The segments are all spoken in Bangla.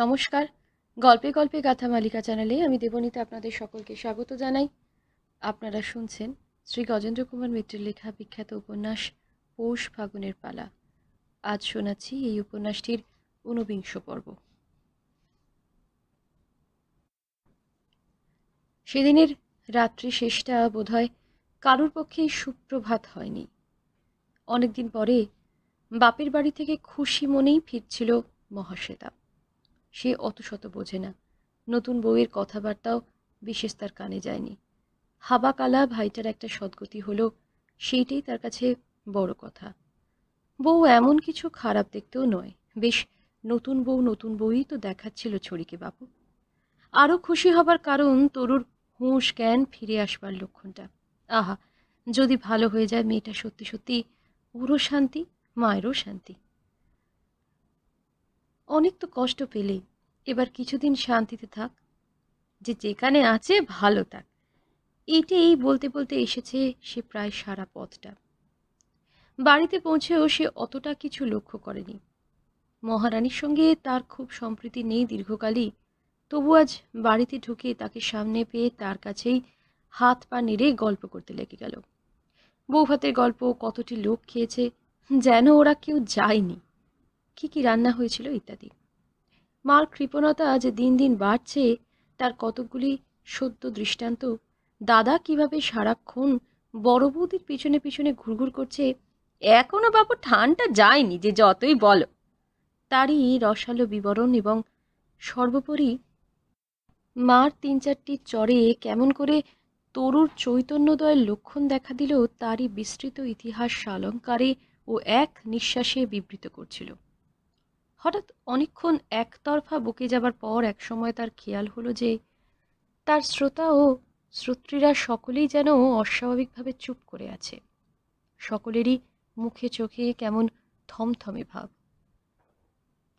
নমস্কার গল্পে গল্পে গাথা মালিকা চ্যানেলে আমি দেবনীতে আপনাদের সকলকে স্বাগত জানাই আপনারা শুনছেন শ্রী গজেন্দ্র কুমার মিত্রের লেখা বিখ্যাত উপন্যাস পৌষ ফাগুনের পালা আজ শোনাচ্ছি এই উপন্যাসটির ঊনবিংশ পর্ব সেদিনের রাত্রি শেষটা বোধহয় কারোর পক্ষেই সুপ্রভাত হয়নি অনেকদিন পরে বাপের বাড়ি থেকে খুশি মনেই ফিরছিল মহাশ্বেতা সে অত শত বোঝে না নতুন বউয়ের কথাবার্তাও বিশেষ তার কানে যায়নি হাবাকালা ভাইটার একটা সদ্গতি হলো সেইটাই তার কাছে বড় কথা বউ এমন কিছু খারাপ দেখতেও নয় বেশ নতুন বউ নতুন বউই তো দেখাচ্ছিল ছড়িকে বাপু আরও খুশি হবার কারণ তরুর হুঁশ জ্ঞান ফিরে আসবার লক্ষণটা আহা যদি ভালো হয়ে যায় মেয়েটা সত্যি সত্যি ওরও শান্তি মায়েরও শান্তি অনেক তো কষ্ট পেলে এবার কিছুদিন শান্তিতে থাক যে যেখানে আছে ভালো থাক এই বলতে বলতে এসেছে সে প্রায় সারা পথটা বাড়িতে পৌঁছেও সে অতটা কিছু লক্ষ্য করেনি মহারানীর সঙ্গে তার খুব সম্প্রীতি নেই দীর্ঘকালই তবু আজ বাড়িতে ঢুকে তাকে সামনে পেয়ে তার কাছেই হাত পা নেড়ে গল্প করতে লেগে গেল বউভাতের গল্প কতটি লোক খেয়েছে যেন ওরা কেউ যায়নি কি কি রান্না হয়েছিল ইত্যাদি মার কৃপণতা যে দিন দিন বাড়ছে তার কতকগুলি সদ্য দৃষ্টান্ত দাদা কিভাবে সারাক্ষণ বড় বৌদির পিছনে পিছনে ঘুরঘুর করছে এখনও বাবু ঠানটা যায়নি যে যতই বলো তারই রসালো বিবরণ এবং সর্বোপরি মার তিন চারটি চরে কেমন করে তরুর চৈতন্যদয়ের লক্ষণ দেখা দিল তারই বিস্তৃত ইতিহাস সালঙ্কারে ও এক নিঃশ্বাসে বিবৃত করছিল হঠাৎ অনেকক্ষণ একতরফা বকে যাবার পর একসময় তার খেয়াল হলো যে তার শ্রোতা ও শ্রোত্রীরা সকলেই যেন অস্বাভাবিকভাবে চুপ করে আছে সকলেরই মুখে চোখে কেমন থমথমে ভাব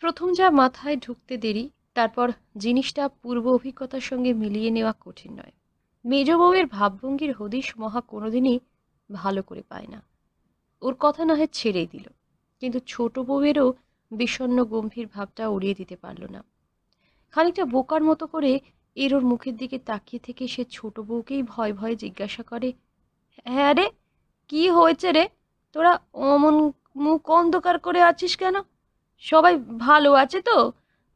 প্রথম যা মাথায় ঢুকতে দেরি তারপর জিনিসটা পূর্ব অভিজ্ঞতার সঙ্গে মিলিয়ে নেওয়া কঠিন নয় মেজ বউয়ের ভাবভঙ্গির হদিশ মহা কোনোদিনই ভালো করে পায় না ওর কথা না হয় ছেড়েই দিল কিন্তু ছোট বউয়েরও বিষণ্ন গম্ভীর ভাবটা উড়িয়ে দিতে পারল না খানিকটা বোকার মতো করে এরোর মুখের দিকে তাকিয়ে থেকে সে ছোট বউকেই ভয় ভয়ে জিজ্ঞাসা করে হ্যাঁ রে কি হয়েছে রে তোরা অমন মুখ অন্ধকার করে আছিস কেন সবাই ভালো আছে তো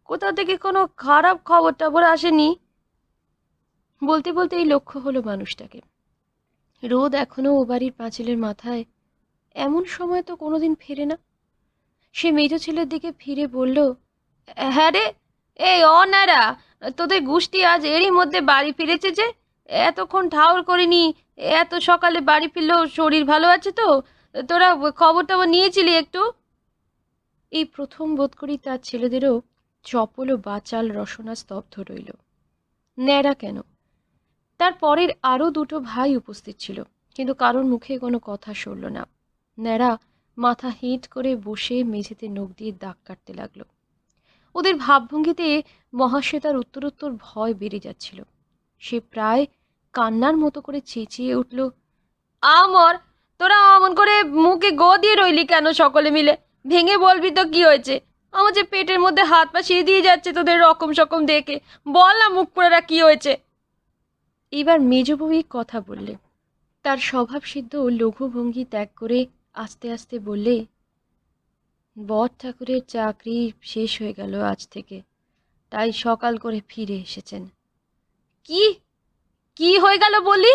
কোথাও থেকে কোনো খারাপ খবর টবর আসেনি বলতে বলতে এই লক্ষ্য হলো মানুষটাকে রোদ এখনও ও বাড়ির পাঁচিলের মাথায় এমন সময় তো কোনোদিন ফেরে না সে মেজ ছেলের দিকে ফিরে বলল হ্যাঁ রে এই অনারা তোদের গোষ্ঠী আজ এরই মধ্যে বাড়ি ফিরেছে যে এতক্ষণ ঠাউর করিনি এত সকালে বাড়ি ফিরলেও শরীর ভালো আছে তো তোরা খবর টবর নিয়েছিলি একটু এই প্রথম বোধ করি তার ছেলেদেরও চপল বাচাল রসনা স্তব্ধ রইল ন্যাড়া কেন তার পরের আরও দুটো ভাই উপস্থিত ছিল কিন্তু কারোর মুখে কোনো কথা শুনল না ন্যাড়া মাথা হিট করে বসে মেঝেতে নখ দিয়ে দাগ কাটতে লাগলো ওদের ভাবভঙ্গিতে মহাশ্বেতার উত্তরোত্তর ভয় বেড়ে যাচ্ছিল সে প্রায় কান্নার মতো করে চেঁচিয়ে উঠল আমর তোরা অমন করে মুখে গো দিয়ে রইলি কেন সকলে মিলে ভেঙে বলবি তো কি হয়েছে আমার যে পেটের মধ্যে হাত পা সিয়ে দিয়ে যাচ্ছে তোদের রকম সকম দেখে বল না মুখ পোড়ারা কি হয়েছে এবার মেজবউই কথা বললে তার স্বভাবসিদ্ধ লঘু ভঙ্গি ত্যাগ করে আস্তে আস্তে বললে বর ঠাকুরের চাকরি শেষ হয়ে গেল আজ থেকে তাই সকাল করে ফিরে এসেছেন কি কি হয়ে গেল বলি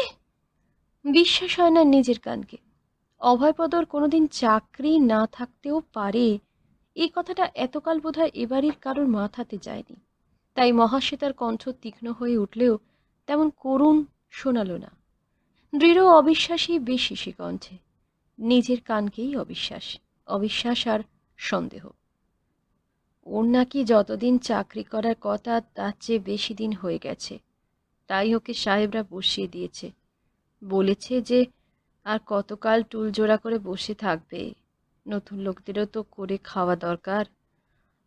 বিশ্বাস হয় না নিজের কানকে অভয়পদর কোনোদিন চাকরি না থাকতেও পারে এই কথাটা এতকাল বোধহয় এবারই কারোর মাথাতে যায়নি তাই মহাশ্বেতার কণ্ঠ তীক্ষ্ণ হয়ে উঠলেও তেমন করুণ শোনালো না দৃঢ় অবিশ্বাসী বেশি সে কণ্ঠে নিজের কানকেই অবিশ্বাস অবিশ্বাস আর সন্দেহ ওর নাকি যতদিন চাকরি করার কথা তার চেয়ে বেশি দিন হয়ে গেছে তাই ওকে সাহেবরা বসিয়ে দিয়েছে বলেছে যে আর কতকাল টুল জোড়া করে বসে থাকবে নতুন লোকদেরও তো করে খাওয়া দরকার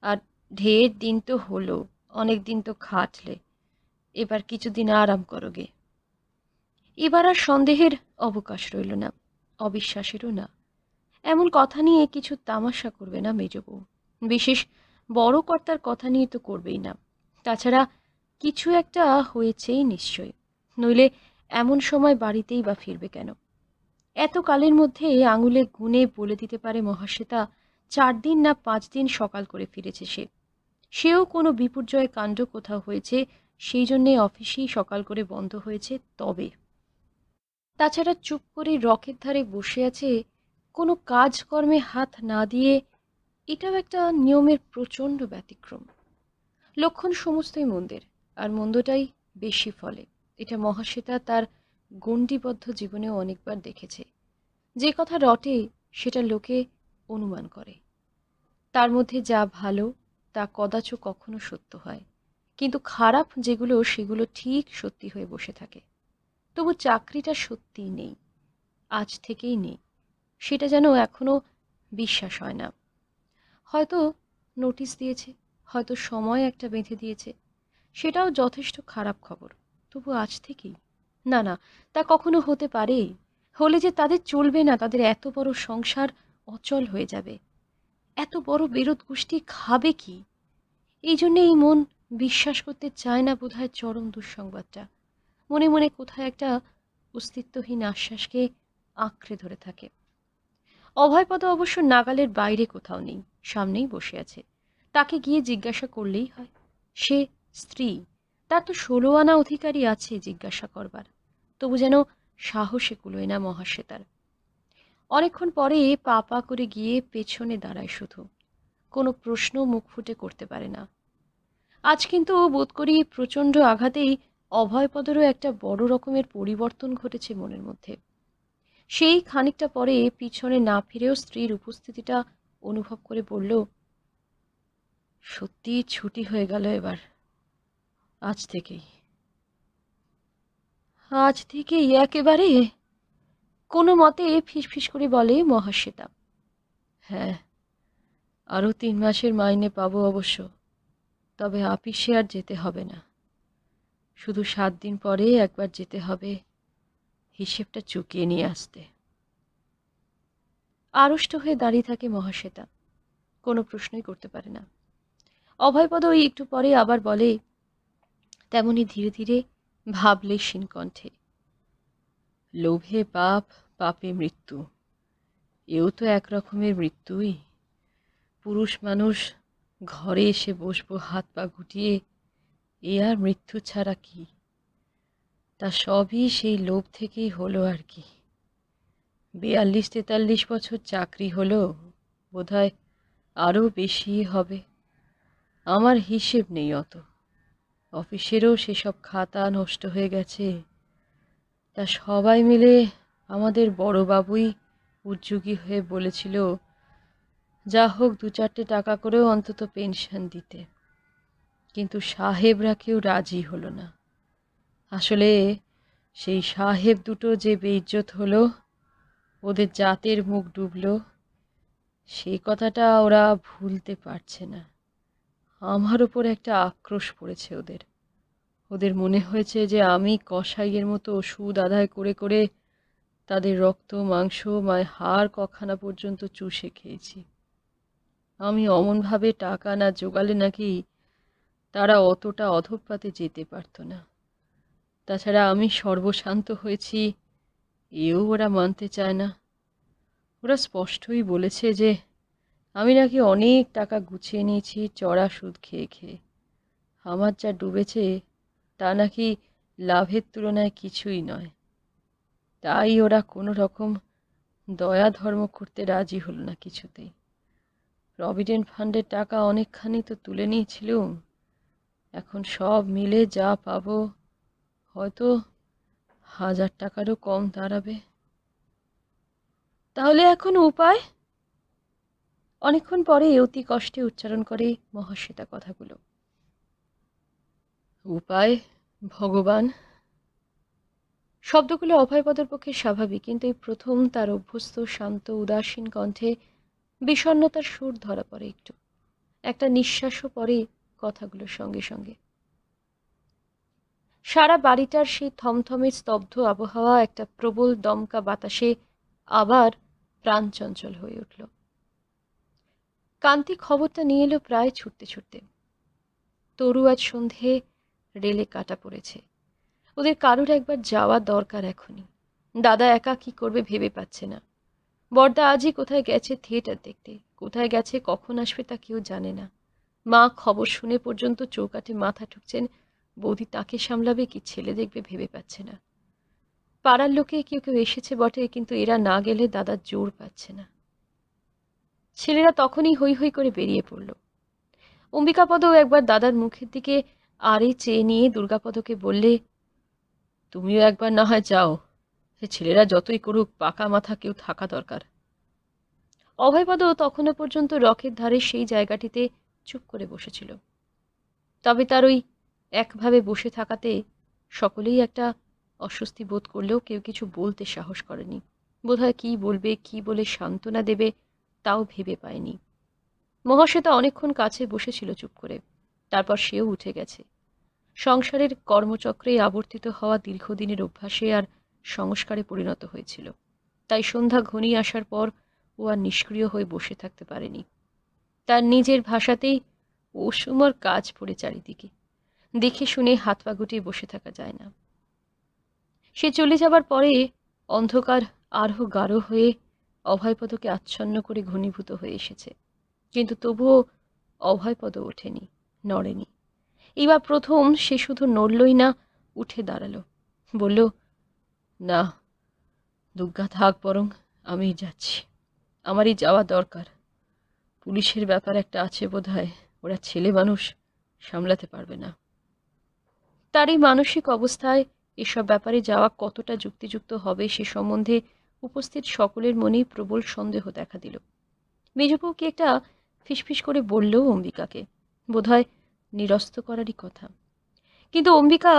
আর ঢের দিন তো হলো অনেক দিন তো খাটলে এবার কিছুদিন আরাম করো গে এবার আর সন্দেহের অবকাশ রইল না অবিশ্বাসেরও না এমন কথা নিয়ে কিছু তামাশা করবে না মেজবউ বিশেষ বড় কর্তার কথা নিয়ে তো করবেই না তাছাড়া কিছু একটা হয়েছেই নিশ্চয় নইলে এমন সময় বাড়িতেই বা ফিরবে কেন এত কালের মধ্যে আঙুলে গুনে বলে দিতে পারে মহাশ্বেতা চার দিন না পাঁচ দিন সকাল করে ফিরেছে সে সেও কোনো বিপর্যয় কাণ্ড কোথাও হয়েছে সেই জন্যে অফিসেই সকাল করে বন্ধ হয়েছে তবে তাছাড়া চুপ করে রকের ধারে বসে আছে কোনো কাজকর্মে হাত না দিয়ে এটাও একটা নিয়মের প্রচণ্ড ব্যতিক্রম লক্ষণ সমস্তই মন্দের আর মন্দটাই বেশি ফলে এটা মহাশ্বেতা তার গণ্ডিবদ্ধ জীবনেও অনেকবার দেখেছে যে কথা রটে সেটা লোকে অনুমান করে তার মধ্যে যা ভালো তা কদাচ কখনো সত্য হয় কিন্তু খারাপ যেগুলো সেগুলো ঠিক সত্যি হয়ে বসে থাকে তবু চাকরিটা সত্যিই নেই আজ থেকেই নেই সেটা যেন এখনও বিশ্বাস হয় না হয়তো নোটিশ দিয়েছে হয়তো সময় একটা বেঁধে দিয়েছে সেটাও যথেষ্ট খারাপ খবর তবু আজ থেকেই না না তা কখনো হতে পারে হলে যে তাদের চলবে না তাদের এত বড় সংসার অচল হয়ে যাবে এত বড় বিরোধ গোষ্ঠী খাবে কি এই জন্যে এই মন বিশ্বাস করতে চায় না বোধহয় চরম দুঃসংবাদটা মনে মনে কোথায় একটা অস্তিত্বহীন আশ্বাসকে আঁকড়ে ধরে থাকে অভয়পদ অবশ্য নাগালের বাইরে কোথাও নেই সামনেই বসে আছে তাকে গিয়ে জিজ্ঞাসা করলেই হয় সে স্ত্রী তার তো ষোলো আনা অধিকারী আছে জিজ্ঞাসা করবার তবু যেন সাহসে কুলোয় না মহাশ্বেতার অনেকক্ষণ পরে পা পা করে গিয়ে পেছনে দাঁড়ায় শুধু কোনো প্রশ্ন মুখ ফুটে করতে পারে না আজ কিন্তু বোধ করি প্রচণ্ড আঘাতেই অভয়পদেরও একটা বড় রকমের পরিবর্তন ঘটেছে মনের মধ্যে সেই খানিকটা পরে পিছনে না ফিরেও স্ত্রীর উপস্থিতিটা অনুভব করে বলল সত্যি ছুটি হয়ে গেল এবার আজ থেকেই আজ থেকেই একেবারে কোনো মতে ফিসফিস করে বলে মহাশ্বেতা হ্যাঁ আরও তিন মাসের মাইনে পাবো অবশ্য তবে আপিসে আর যেতে হবে না শুধু সাত দিন পরে একবার যেতে হবে হিসেবটা চুকিয়ে নিয়ে আসতে আড়ষ্ট হয়ে দাঁড়িয়ে থাকে মহাশ্বেতা কোনো প্রশ্নই করতে পারে না অভয়পদ ওই একটু পরে আবার বলে তেমনি ধীরে ধীরে ভাবলে সিনকণ্ঠে লোভে পাপ পাপে মৃত্যু এও তো এক রকমের মৃত্যুই পুরুষ মানুষ ঘরে এসে বসবো হাত পা গুটিয়ে এ আর মৃত্যু ছাড়া কি তা সবই সেই লোভ থেকেই হলো আর কি বিয়াল্লিশ তেতাল্লিশ বছর চাকরি হলো বোধহয় আরও বেশি হবে আমার হিসেব নেই অত অফিসেরও সেসব খাতা নষ্ট হয়ে গেছে তা সবাই মিলে আমাদের বড়বাবুই উদ্যোগী হয়ে বলেছিল যা হোক দু চারটে টাকা করেও অন্তত পেনশন দিতে কিন্তু সাহেবরা কেউ রাজি হলো না আসলে সেই সাহেব দুটো যে বেইজ্জত হলো ওদের জাতের মুখ ডুবলো সেই কথাটা ওরা ভুলতে পারছে না আমার ওপর একটা আক্রোশ পড়েছে ওদের ওদের মনে হয়েছে যে আমি কষাইয়ের মতো ওষুধ আদায় করে করে তাদের রক্ত মাংস মায় হাড় কখানা পর্যন্ত চুষে খেয়েছি আমি অমনভাবে টাকা না জোগালে নাকি তারা অতটা অধপাতে যেতে পারত না তাছাড়া আমি সর্বশান্ত হয়েছি এও ওরা মানতে চায় না ওরা স্পষ্টই বলেছে যে আমি নাকি অনেক টাকা গুছিয়ে নিয়েছি চড়া সুদ খেয়ে খেয়ে আমার যা ডুবেছে তা নাকি লাভের তুলনায় কিছুই নয় তাই ওরা কোনো রকম দয়া ধর্ম করতে রাজি হলো না কিছুতেই প্রভিডেন্ট ফান্ডের টাকা অনেকখানি তো তুলে নিয়েছিলুম এখন সব মিলে যা পাবো হয়তো হাজার টাকারও কম দাঁড়াবে তাহলে এখন উপায় অনেকক্ষণ পরে অতি কষ্টে উচ্চারণ করে মহাশ্বেতা কথাগুলো উপায় ভগবান শব্দগুলো অভয়পদের পক্ষে স্বাভাবিক কিন্তু এই প্রথম তার অভ্যস্ত শান্ত উদাসীন কণ্ঠে বিষণ্নতার সুর ধরা পড়ে একটু একটা নিঃশ্বাসও পরে কথাগুলোর সঙ্গে সঙ্গে সারা বাড়িটার সেই থমথমে স্তব্ধ আবহাওয়া একটা প্রবল দমকা বাতাসে আবার প্রাণ চঞ্চল হয়ে উঠল কান্তি খবরটা নিয়ে এলো প্রায় ছুটতে ছুটতে তরু আজ সন্ধে রেলে কাটা পড়েছে ওদের কারুর একবার যাওয়া দরকার এখনই দাদা একা কি করবে ভেবে পাচ্ছে না বর্দা আজই কোথায় গেছে থিয়েটার দেখতে কোথায় গেছে কখন আসবে তা কেউ জানে না মা খবর শুনে পর্যন্ত চৌকাঠে মাথা ঠুকছেন বৌদি তাকে সামলাবে কি ছেলে দেখবে ভেবে পাচ্ছে না পাড়ার লোকে কেউ কেউ এসেছে বটে কিন্তু এরা না গেলে দাদা জোর পাচ্ছে না ছেলেরা তখনই হৈ হৈ করে বেরিয়ে পড়ল অম্বিকাপদও একবার দাদার মুখের দিকে আরে চেয়ে নিয়ে দুর্গাপদকে বললে তুমিও একবার না হয় যাও সে ছেলেরা যতই করুক পাকা মাথা কেউ থাকা দরকার অভয়পদও তখনও পর্যন্ত রকের ধারে সেই জায়গাটিতে চুপ করে বসেছিল তবে তার ওই একভাবে বসে থাকাতে সকলেই একটা অস্বস্তি বোধ করলেও কেউ কিছু বলতে সাহস করেনি বোধহয় কি বলবে কি বলে সান্ত্বনা দেবে তাও ভেবে পায়নি মহাশ্বেতা অনেকক্ষণ কাছে বসেছিল চুপ করে তারপর সেও উঠে গেছে সংসারের কর্মচক্রে আবর্তিত হওয়া দীর্ঘদিনের অভ্যাসে আর সংস্কারে পরিণত হয়েছিল তাই সন্ধ্যা ঘনিয়ে আসার পর ও আর নিষ্ক্রিয় হয়ে বসে থাকতে পারেনি তার নিজের ভাষাতেই অসুমর কাজ পড়ে চারিদিকে দেখে শুনে হাত পা গুটিয়ে বসে থাকা যায় না সে চলে যাবার পরে অন্ধকার আরও গাঢ় হয়ে অভয়পদকে আচ্ছন্ন করে ঘনীভূত হয়ে এসেছে কিন্তু তবুও অভয়পদ ওঠেনি নড়েনি এবার প্রথম সে শুধু নড়লই না উঠে দাঁড়ালো বলল না দুর্গা থাক বরং আমি যাচ্ছি আমারই যাওয়া দরকার পুলিশের ব্যাপার একটা আছে বোধ ওরা ছেলে মানুষ সামলাতে পারবে না তার এই মানসিক অবস্থায় এসব ব্যাপারে যাওয়া কতটা যুক্তিযুক্ত হবে সে সম্বন্ধে উপস্থিত সকলের মনেই প্রবল সন্দেহ দেখা দিল মেজবউ কি একটা ফিসফিস করে বললেও অম্বিকাকে বোধ নিরস্ত করারই কথা কিন্তু অম্বিকা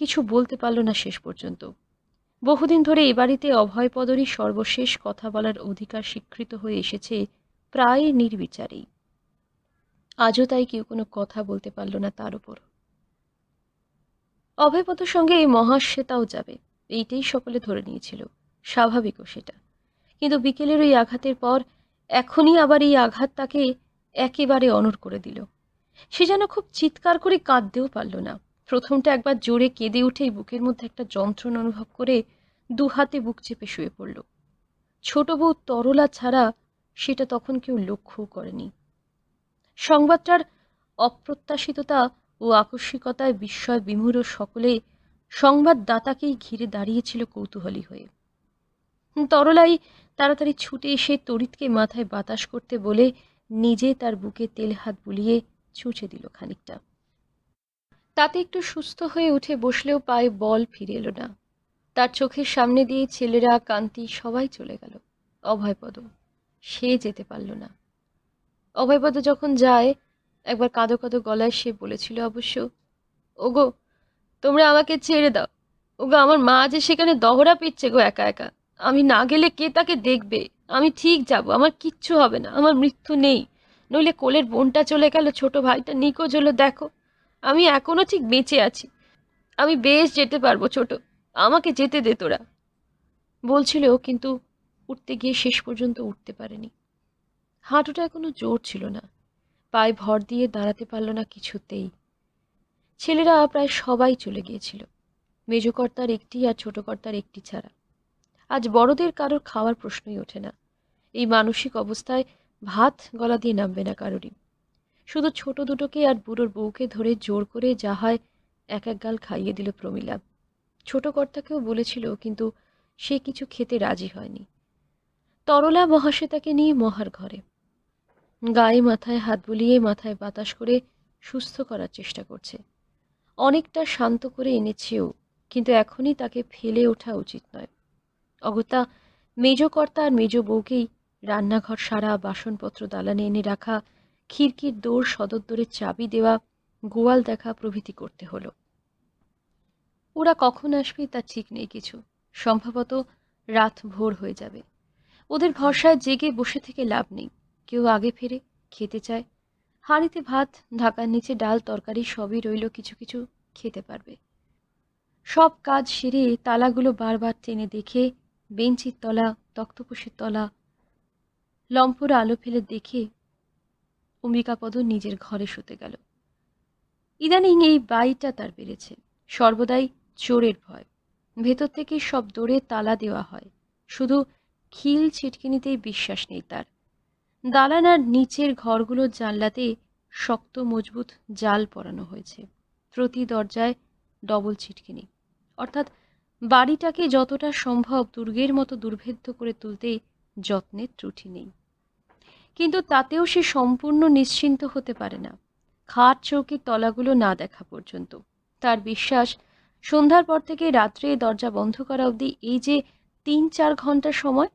কিছু বলতে পারল না শেষ পর্যন্ত বহুদিন ধরে এ বাড়িতে অভয়পদরই সর্বশেষ কথা বলার অধিকার স্বীকৃত হয়ে এসেছে প্রায় নির্বিচারেই আজও তাই কেউ কোনো কথা বলতে পারল না তার উপর অভয়পথের সঙ্গে এই মহাশ্বেতাও যাবে এইটাই সকলে ধরে নিয়েছিল স্বাভাবিকও সেটা কিন্তু বিকেলের ওই আঘাতের পর এখনই আবার এই আঘাত তাকে একেবারে অনর করে দিল সে যেন খুব চিৎকার করে কাঁদতেও পারল না প্রথমটা একবার জোরে কেঁদে উঠেই বুকের মধ্যে একটা যন্ত্রণা অনুভব করে দুহাতে বুক চেপে শুয়ে পড়ল ছোট বউ তরলা ছাড়া সেটা তখন কেউ লক্ষ্যও করেনি সংবাদটার অপ্রত্যাশিততা ও আকস্মিকতায় বিস্ময় বিমূঢ় সকলে সংবাদদাতাকেই ঘিরে দাঁড়িয়েছিল কৌতূহলী হয়ে তরলাই তাড়াতাড়ি ছুটে এসে তড়িৎকে মাথায় বাতাস করতে বলে নিজে তার বুকে তেল হাত বুলিয়ে ছুঁচে দিল খানিকটা তাতে একটু সুস্থ হয়ে উঠে বসলেও পায়ে বল ফিরে এলো না তার চোখের সামনে দিয়ে ছেলেরা কান্তি সবাই চলে গেল অভয়পদ সে যেতে পারল না অভয়পদ যখন যায় একবার কাঁদো কাঁদো গলায় সে বলেছিল অবশ্য ওগো তোমরা আমাকে ছেড়ে দাও ওগো আমার মা যে সেখানে দহরা পিচ্ছে গো একা একা আমি না গেলে কে তাকে দেখবে আমি ঠিক যাব আমার কিচ্ছু হবে না আমার মৃত্যু নেই নইলে কোলের বোনটা চলে গেল ছোট ভাইটা নিকোজ হলো দেখো আমি এখনও ঠিক বেঁচে আছি আমি বেশ যেতে পারবো ছোট আমাকে যেতে দে তোরা বলছিল কিন্তু উঠতে গিয়ে শেষ পর্যন্ত উঠতে পারেনি হাঁটুটায় কোনো জোর ছিল না পায়ে ভর দিয়ে দাঁড়াতে পারল না কিছুতেই ছেলেরা প্রায় সবাই চলে গিয়েছিল মেজকর্তার একটি আর ছোটকর্তার একটি ছাড়া আজ বড়দের কারোর খাওয়ার প্রশ্নই ওঠে না এই মানসিক অবস্থায় ভাত গলা দিয়ে নামবে না কারোরই শুধু ছোট দুটোকে আর বুড়োর বউকে ধরে জোর করে যা হয় এক এক গাল খাইয়ে দিল প্রমিলা ছোট কর্তাকেও বলেছিল কিন্তু সে কিছু খেতে রাজি হয়নি তরলা মহাশ্বেতাকে নিয়ে মহার ঘরে গায়ে মাথায় হাত বুলিয়ে মাথায় বাতাস করে সুস্থ করার চেষ্টা করছে অনেকটা শান্ত করে এনেছেও কিন্তু এখনই তাকে ফেলে ওঠা উচিত নয় অগত্যা মেজকর্তা আর মেজ বউকেই রান্নাঘর সারা বাসনপত্র দালানে এনে রাখা খিড়কির দৌড় সদর দৌড়ের চাবি দেওয়া গোয়াল দেখা প্রভৃতি করতে হলো ওরা কখন আসবে তা ঠিক নেই কিছু সম্ভবত রাত ভোর হয়ে যাবে ওদের ভরসায় জেগে বসে থেকে লাভ নেই কেউ আগে ফিরে খেতে চায় হাঁড়িতে ভাত ঢাকার নিচে ডাল তরকারি সবই রইল কিছু কিছু খেতে পারবে সব কাজ সেরে তালাগুলো বারবার টেনে দেখে বেঞ্চির তলা তক্তপোষের তলা লম্পুর আলো ফেলে দেখে অম্বিকাপদ নিজের ঘরে শুতে গেল ইদানিং এই বাড়িটা তার বেড়েছে সর্বদাই চোরের ভয় ভেতর থেকে সব দৌড়ে তালা দেওয়া হয় শুধু খিল ছিটকিনিতে বিশ্বাস নেই তার দালানার নিচের ঘরগুলোর জানলাতে শক্ত মজবুত জাল পরানো হয়েছে প্রতি দরজায় ডবল ছিটকিনি অর্থাৎ বাড়িটাকে যতটা সম্ভব দুর্গের মতো দুর্ভেদ্য করে তুলতে যত্নের ত্রুটি নেই কিন্তু তাতেও সে সম্পূর্ণ নিশ্চিন্ত হতে পারে না খাট চৌকির তলাগুলো না দেখা পর্যন্ত তার বিশ্বাস সন্ধ্যার পর থেকে রাত্রে দরজা বন্ধ করা অবধি এই যে তিন চার ঘন্টার সময়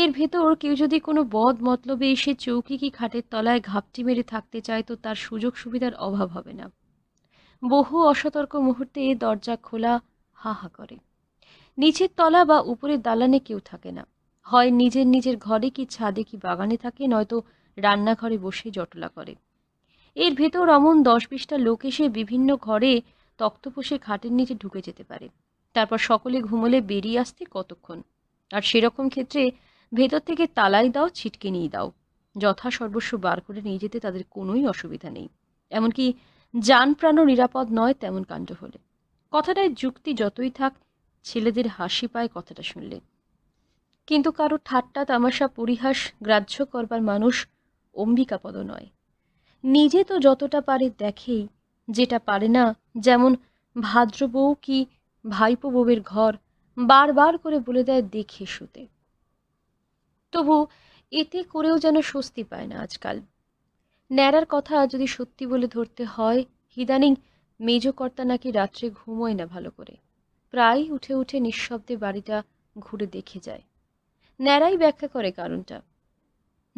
এর ভেতর কেউ যদি কোনো বদ মতলবে এসে চৌকি কি খাটের তলায় ঘাপটি মেরে থাকতে চায় তো তার সুযোগ সুবিধার অভাব হবে না বহু অসতর্ক মুহূর্তে দরজা খোলা হা হা করে নিচের তলা বা উপরের দালানে কেউ থাকে না হয় নিজের নিজের ঘরে কি ছাদে কি বাগানে থাকে নয়তো রান্নাঘরে বসে জটলা করে এর ভেতর অমন দশ বিশটা লোক এসে বিভিন্ন ঘরে তক্তপোষে খাটের নিচে ঢুকে যেতে পারে তারপর সকলে ঘুমলে বেরিয়ে আসতে কতক্ষণ আর সেরকম ক্ষেত্রে ভেতর থেকে তালাই দাও ছিটকে নিয়ে দাও যথাসর্বস্ব বার করে নিয়ে যেতে তাদের কোনোই অসুবিধা নেই এমনকি যান প্রাণও নিরাপদ নয় তেমন কাণ্ড হলে কথাটায় যুক্তি যতই থাক ছেলেদের হাসি পায় কথাটা শুনলে কিন্তু কারো ঠাট্টা তামাশা পরিহাস গ্রাহ্য করবার মানুষ অম্বিকাপদ নয় নিজে তো যতটা পারে দেখেই যেটা পারে না যেমন ভাদ্র বউ কি ভাইপো বউয়ের ঘর বারবার করে বলে দেয় দেখে শুতে তবু এতে করেও যেন স্বস্তি পায় না আজকাল ন্যাড়ার কথা যদি সত্যি বলে ধরতে হয় হিদানিং মেজকর্তা নাকি রাত্রে ঘুমোয় না ভালো করে প্রায় উঠে উঠে নিঃশব্দে বাড়িটা ঘুরে দেখে যায় ন্যাড়াই ব্যাখ্যা করে কারণটা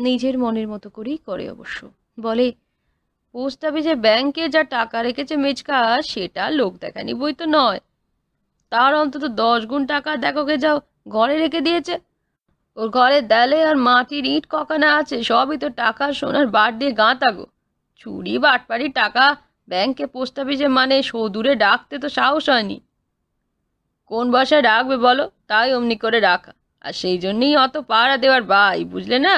নিজের মনের মতো করেই করে অবশ্য বলে পোস্ট অফিসে ব্যাংকে যা টাকা রেখেছে মেজকা সেটা লোক দেখানি বই তো নয় তার অন্তত দশ গুণ টাকা দেখোকে যাও ঘরে রেখে দিয়েছে ওর ঘরের দেলে আর মাটির ইট কখানা আছে সবই তো টাকা সোনার বাট দিয়ে গাঁথা গো চুরি বাটপাড়ি টাকা ব্যাংকে পোস্ট অফিসে মানে সদূরে ডাকতে তো সাহস হয়নি কোন বাসায় ডাকবে বলো তাই অমনি করে রাখা আর সেই জন্যেই অত পাড়া দেওয়ার ভাই বুঝলে না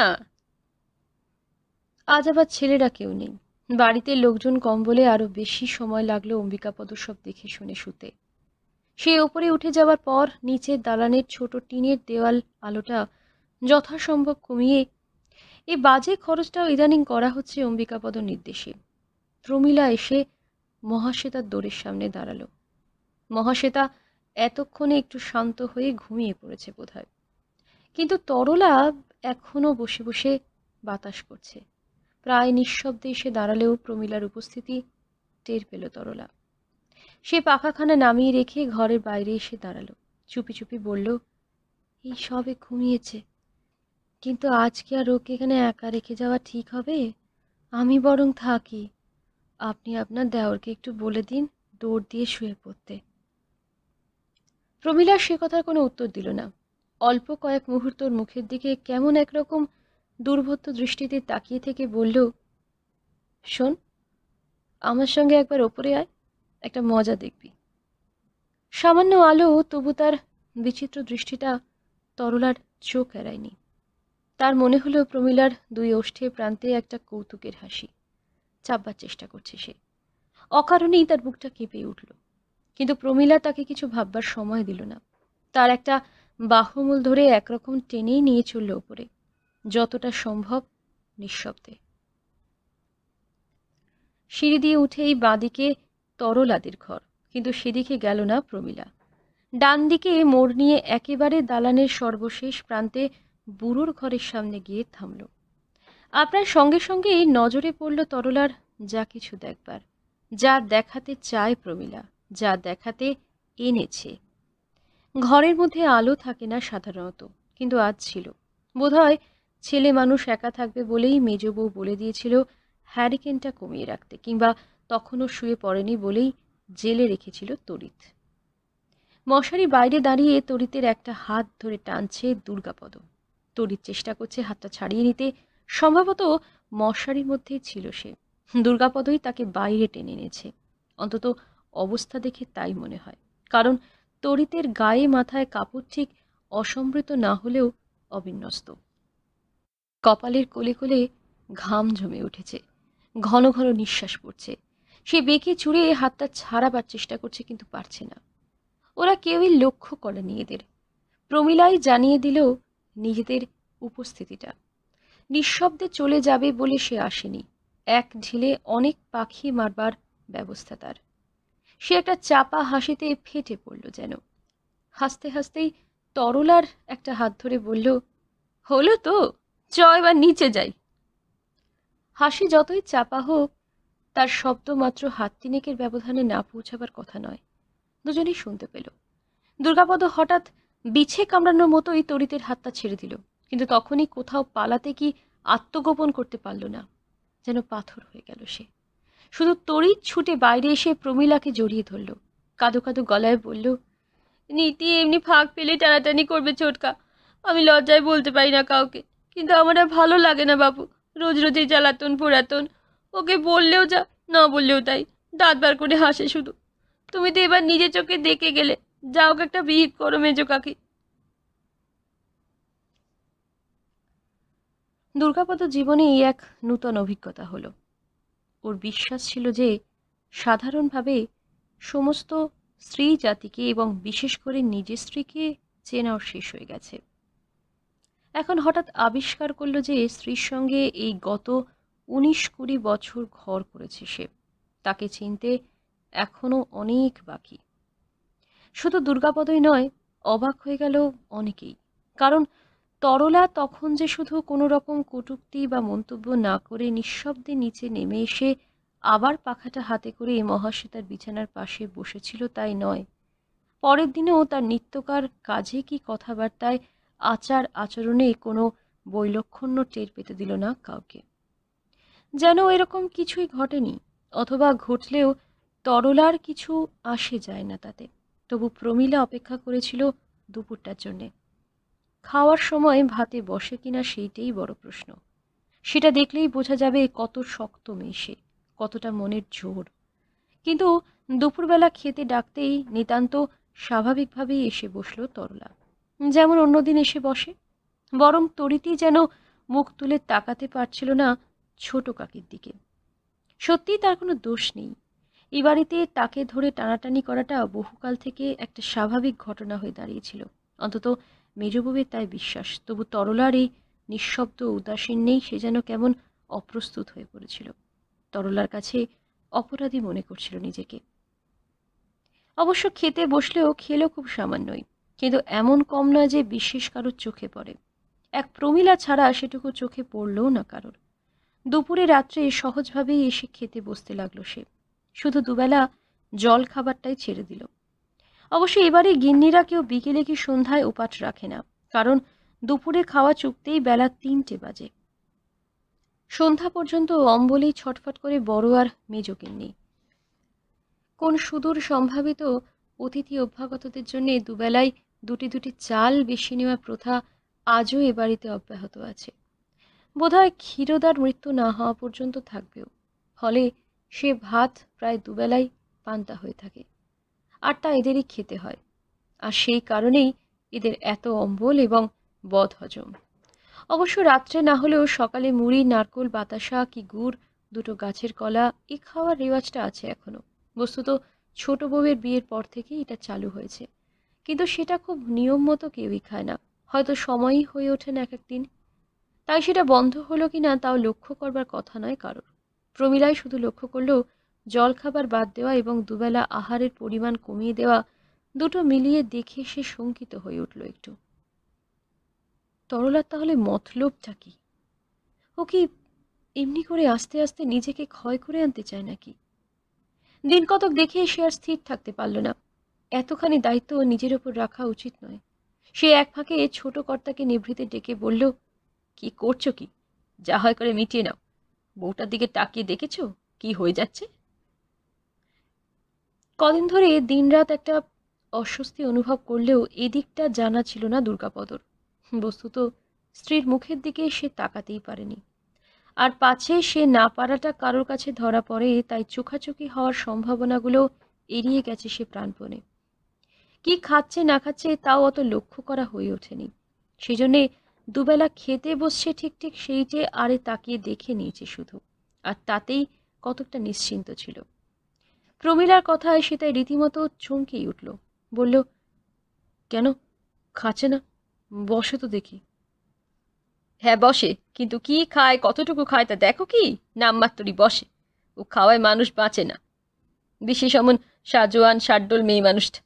আজ আবার ছেলেরা কেউ নেই বাড়িতে লোকজন কম বলে আরও বেশি সময় লাগলো অম্বিকাপদ সব দেখে শুনে শুতে সে ওপরে উঠে যাওয়ার পর নিচের দালানের ছোট টিনের দেওয়াল আলোটা যথাসম্ভব কমিয়ে এই বাজে খরচটাও ইদানিং করা হচ্ছে অম্বিকাপদ নির্দেশে প্রমীলা এসে মহাশ্বেতার দোরের সামনে দাঁড়ালো মহাশ্বেতা এতক্ষণে একটু শান্ত হয়ে ঘুমিয়ে পড়েছে বোধহয় কিন্তু তরলা এখনও বসে বসে বাতাস করছে প্রায় নিঃশব্দে এসে দাঁড়ালেও প্রমীলার উপস্থিতি টের পেল তরলা সে পাখাখানা নামিয়ে রেখে ঘরের বাইরে এসে দাঁড়ালো চুপি চুপি বলল এই সবে ঘুমিয়েছে কিন্তু আজকে আর ওকে এখানে একা রেখে যাওয়া ঠিক হবে আমি বরং থাকি আপনি আপনার দেওরকে একটু বলে দিন দৌড় দিয়ে শুয়ে পড়তে প্রমীলার সে কথার কোনো উত্তর দিল না অল্প কয়েক মুহূর্তর মুখের দিকে কেমন একরকম দুর্ভত্ত দৃষ্টিতে তাকিয়ে থেকে বলল শোন আমার সঙ্গে একবার ওপরে আয় একটা মজা দেখবি সামান্য আলো তবু তার বিচিত্র দৃষ্টিটা তরলার চোখ এড়ায়নি তার মনে হলো প্রমিলার দুই ওষ্ঠে প্রান্তে একটা কৌতুকের হাসি চাপবার চেষ্টা করছে সে অকারণেই তার বুকটা কেঁপে উঠল কিন্তু প্রমিলা তাকে কিছু ভাববার সময় দিল না তার একটা বাহুমূল ধরে একরকম টেনেই নিয়ে চলল ওপরে যতটা সম্ভব নিঃশব্দে সিঁড়ি দিয়ে উঠেই বাঁদিকে তরলাদের ঘর কিন্তু সেদিকে গেল না প্রমিলা ডান দিকে মোড় নিয়ে একেবারে দালানের সর্বশেষ প্রান্তে বুড়োর ঘরের সামনে গিয়ে থামল আপনার সঙ্গে সঙ্গে নজরে পড়ল তরলার যা কিছু দেখবার যা দেখাতে চায় প্রমীলা যা দেখাতে এনেছে ঘরের মধ্যে আলো থাকে না সাধারণত কিন্তু আজ ছিল বোধহয় ছেলে মানুষ একা থাকবে বলেই মেজ বউ বলে দিয়েছিল হ্যারিকেনটা কমিয়ে রাখতে কিংবা তখনও শুয়ে পড়েনি বলেই জেলে রেখেছিল তরিত মশারি বাইরে দাঁড়িয়ে তরিতের একটা হাত ধরে টানছে দুর্গাপদ তড়ির চেষ্টা করছে হাতটা ছাড়িয়ে নিতে সম্ভবত মশারির মধ্যেই ছিল সে দুর্গাপদই তাকে বাইরে টেনে এনেছে অন্তত অবস্থা দেখে তাই মনে হয় কারণ তরিতের গায়ে মাথায় কাপড় ঠিক অসম্বৃত না হলেও অবিন্যস্ত কপালের কোলে কোলে ঘাম জমে উঠেছে ঘন ঘন নিঃশ্বাস পড়ছে সে বেঁকে চুড়ে হাতটা ছাড়াবার চেষ্টা করছে কিন্তু পারছে না ওরা কেউই লক্ষ্য করেনি এদের প্রমিলাই জানিয়ে দিল নিজেদের উপস্থিতিটা নিঃশব্দে চলে যাবে বলে সে আসেনি এক ঢিলে অনেক পাখি মারবার ব্যবস্থা তার সে একটা চাপা হাসিতে ফেটে পড়ল যেন হাসতে হাসতেই তরলার একটা হাত ধরে বলল হলো তো চ এবার নিচে যাই হাসি যতই চাপা হোক তার শব্দ মাত্র হাত তিনেকের ব্যবধানে না পৌঁছাবার কথা নয় দুজনেই শুনতে পেল দুর্গাপদ হঠাৎ বিছে কামড়ানোর মতো এই তরিতের হাতটা ছেড়ে দিল কিন্তু তখনই কোথাও পালাতে কি আত্মগোপন করতে পারল না যেন পাথর হয়ে গেল সে শুধু তরিত ছুটে বাইরে এসে প্রমীলাকে জড়িয়ে ধরল কাদো কাদো গলায় বলল নীতি এমনি ফাঁক পেলে টানাটানি করবে চোটকা আমি লজ্জায় বলতে পারি না কাউকে কিন্তু আমার আর ভালো লাগে না বাপু রোজ রোজই জ্বালাতন পোড়াতন ওকে বললেও যা না বললেও তাই দাঁত বার করে হাসে শুধু তুমি তো এবার নিজে চোখে দেখে গেলে যা একটা বিহিত করো মেজো কাকি দুর্গাপদ জীবনে এই এক নূতন অভিজ্ঞতা হলো ওর বিশ্বাস ছিল যে সাধারণভাবে সমস্ত স্ত্রী জাতিকে এবং বিশেষ করে নিজের স্ত্রীকে চেনাও শেষ হয়ে গেছে এখন হঠাৎ আবিষ্কার করলো যে স্ত্রীর সঙ্গে এই গত উনিশ কুড়ি বছর ঘর করেছে সে তাকে চিনতে এখনও অনেক বাকি শুধু দুর্গাপদই নয় অবাক হয়ে গেল অনেকেই কারণ তরলা তখন যে শুধু কোনো রকম কটুক্তি বা মন্তব্য না করে নিঃশব্দে নিচে নেমে এসে আবার পাখাটা হাতে করে এই মহাশ্বেতার বিছানার পাশে বসেছিল তাই নয় পরের দিনেও তার নিত্যকার কাজে কি কথাবার্তায় আচার আচরণে কোনো বৈলক্ষণ্য টের পেতে দিল না কাউকে যেন এরকম কিছুই ঘটেনি অথবা ঘটলেও তরলার কিছু আসে যায় না তাতে তবু প্রমীলা অপেক্ষা করেছিল দুপুরটার জন্যে খাওয়ার সময় ভাতে বসে কিনা সেইটাই বড় প্রশ্ন সেটা দেখলেই বোঝা যাবে কত শক্ত মেশে কতটা মনের জোর কিন্তু দুপুরবেলা খেতে ডাকতেই নিতান্ত স্বাভাবিকভাবেই এসে বসল তরলা যেমন অন্যদিন এসে বসে বরং তরিতেই যেন মুখ তুলে তাকাতে পারছিল না ছোট কাকির দিকে সত্যিই তার কোনো দোষ নেই এই বাড়িতে তাকে ধরে টানাটানি করাটা বহুকাল থেকে একটা স্বাভাবিক ঘটনা হয়ে দাঁড়িয়েছিল অন্তত মেজবুবের তাই বিশ্বাস তবু তরলার এই নিঃশব্দ উদাসীন নেই সে যেন কেমন অপ্রস্তুত হয়ে পড়েছিল তরলার কাছে অপরাধী মনে করছিল নিজেকে অবশ্য খেতে বসলেও খেলো খুব সামান্যই কিন্তু এমন কম নয় যে বিশেষ কারোর চোখে পড়ে এক প্রমিলা ছাড়া সেটুকু চোখে পড়লও না কারোর দুপুরে রাত্রে সহজভাবেই এসে খেতে বসতে লাগলো সে শুধু দুবেলা জল খাবারটাই ছেড়ে দিল অবশ্য এবারে গিন্নিরা কেউ বিকেলে কি সন্ধ্যায় উপাট রাখে না কারণ দুপুরে খাওয়া চুকতেই বেলা তিনটে বাজে সন্ধ্যা পর্যন্ত অম্বলেই ছটফট করে বড় আর মেজ গিন্নি কোন সুদূর সম্ভাবিত অতিথি অভ্যাগতদের জন্য দুবেলায় দুটি দুটি চাল বেশি নেওয়া প্রথা আজও এ বাড়িতে অব্যাহত আছে বোধহয় ক্ষীরোদার মৃত্যু না হওয়া পর্যন্ত থাকবেও ফলে সে ভাত প্রায় দুবেলাই পান্তা হয়ে থাকে আর তা এদেরই খেতে হয় আর সেই কারণেই এদের এত অম্বল এবং বধ হজম অবশ্য রাত্রে না হলেও সকালে মুড়ি নারকোল বাতাসা কি গুড় দুটো গাছের কলা এ খাওয়ার রেওয়াজটা আছে এখনও বস্তুত ছোট বউয়ের বিয়ের পর থেকেই এটা চালু হয়েছে কিন্তু সেটা খুব নিয়ম মতো কেউই খায় না হয়তো সময়ই হয়ে ওঠে না এক একদিন তাই সেটা বন্ধ হলো কি না তাও লক্ষ্য করবার কথা নয় কারোর প্রমিলাই শুধু লক্ষ্য করল জলখাবার বাদ দেওয়া এবং দুবেলা আহারের পরিমাণ কমিয়ে দেওয়া দুটো মিলিয়ে দেখে সে শঙ্কিত হয়ে উঠল একটু তরলার তাহলে মতলবটা কি ও কি এমনি করে আস্তে আস্তে নিজেকে ক্ষয় করে আনতে চায় নাকি দিন কতক দেখে সে আর স্থির থাকতে পারল না এতখানি দায়িত্ব নিজের ওপর রাখা উচিত নয় সে এক ফাঁকে এ ছোট কর্তাকে নিভৃতে ডেকে বলল কি করছো কি যা হয় করে মিটিয়ে নাও বউটার দিকে তাকিয়ে দেখেছ কি হয়ে যাচ্ছে কদিন ধরে দিনরাত একটা অস্বস্তি অনুভব করলেও এদিকটা জানা ছিল না দুর্গাপদর বস্তুত স্ত্রীর মুখের দিকে সে তাকাতেই পারেনি আর পাছে সে না পারাটা কারোর কাছে ধরা পড়ে তাই চোখাচুকি হওয়ার সম্ভাবনাগুলো এড়িয়ে গেছে সে প্রাণপণে কি খাচ্ছে না খাচ্ছে তাও অত লক্ষ্য করা হয়ে ওঠেনি সেজন্যে দুবেলা খেতে বসছে ঠিক ঠিক সেইটে আরে তাকিয়ে দেখে নিয়েছে শুধু আর তাতেই কতকটা নিশ্চিন্ত ছিল প্রমিলার কথায় সে তাই রীতিমতো চমকেই উঠল বলল কেন খাচ্ছে না বসে তো দেখি হ্যাঁ বসে কিন্তু কি খায় কতটুকু খায় তা দেখো কি নামমাত্রই বসে ও খাওয়ায় মানুষ বাঁচে না বিশেষ এমন সাজোয়ান সাড্ডল মেয়ে মানুষটা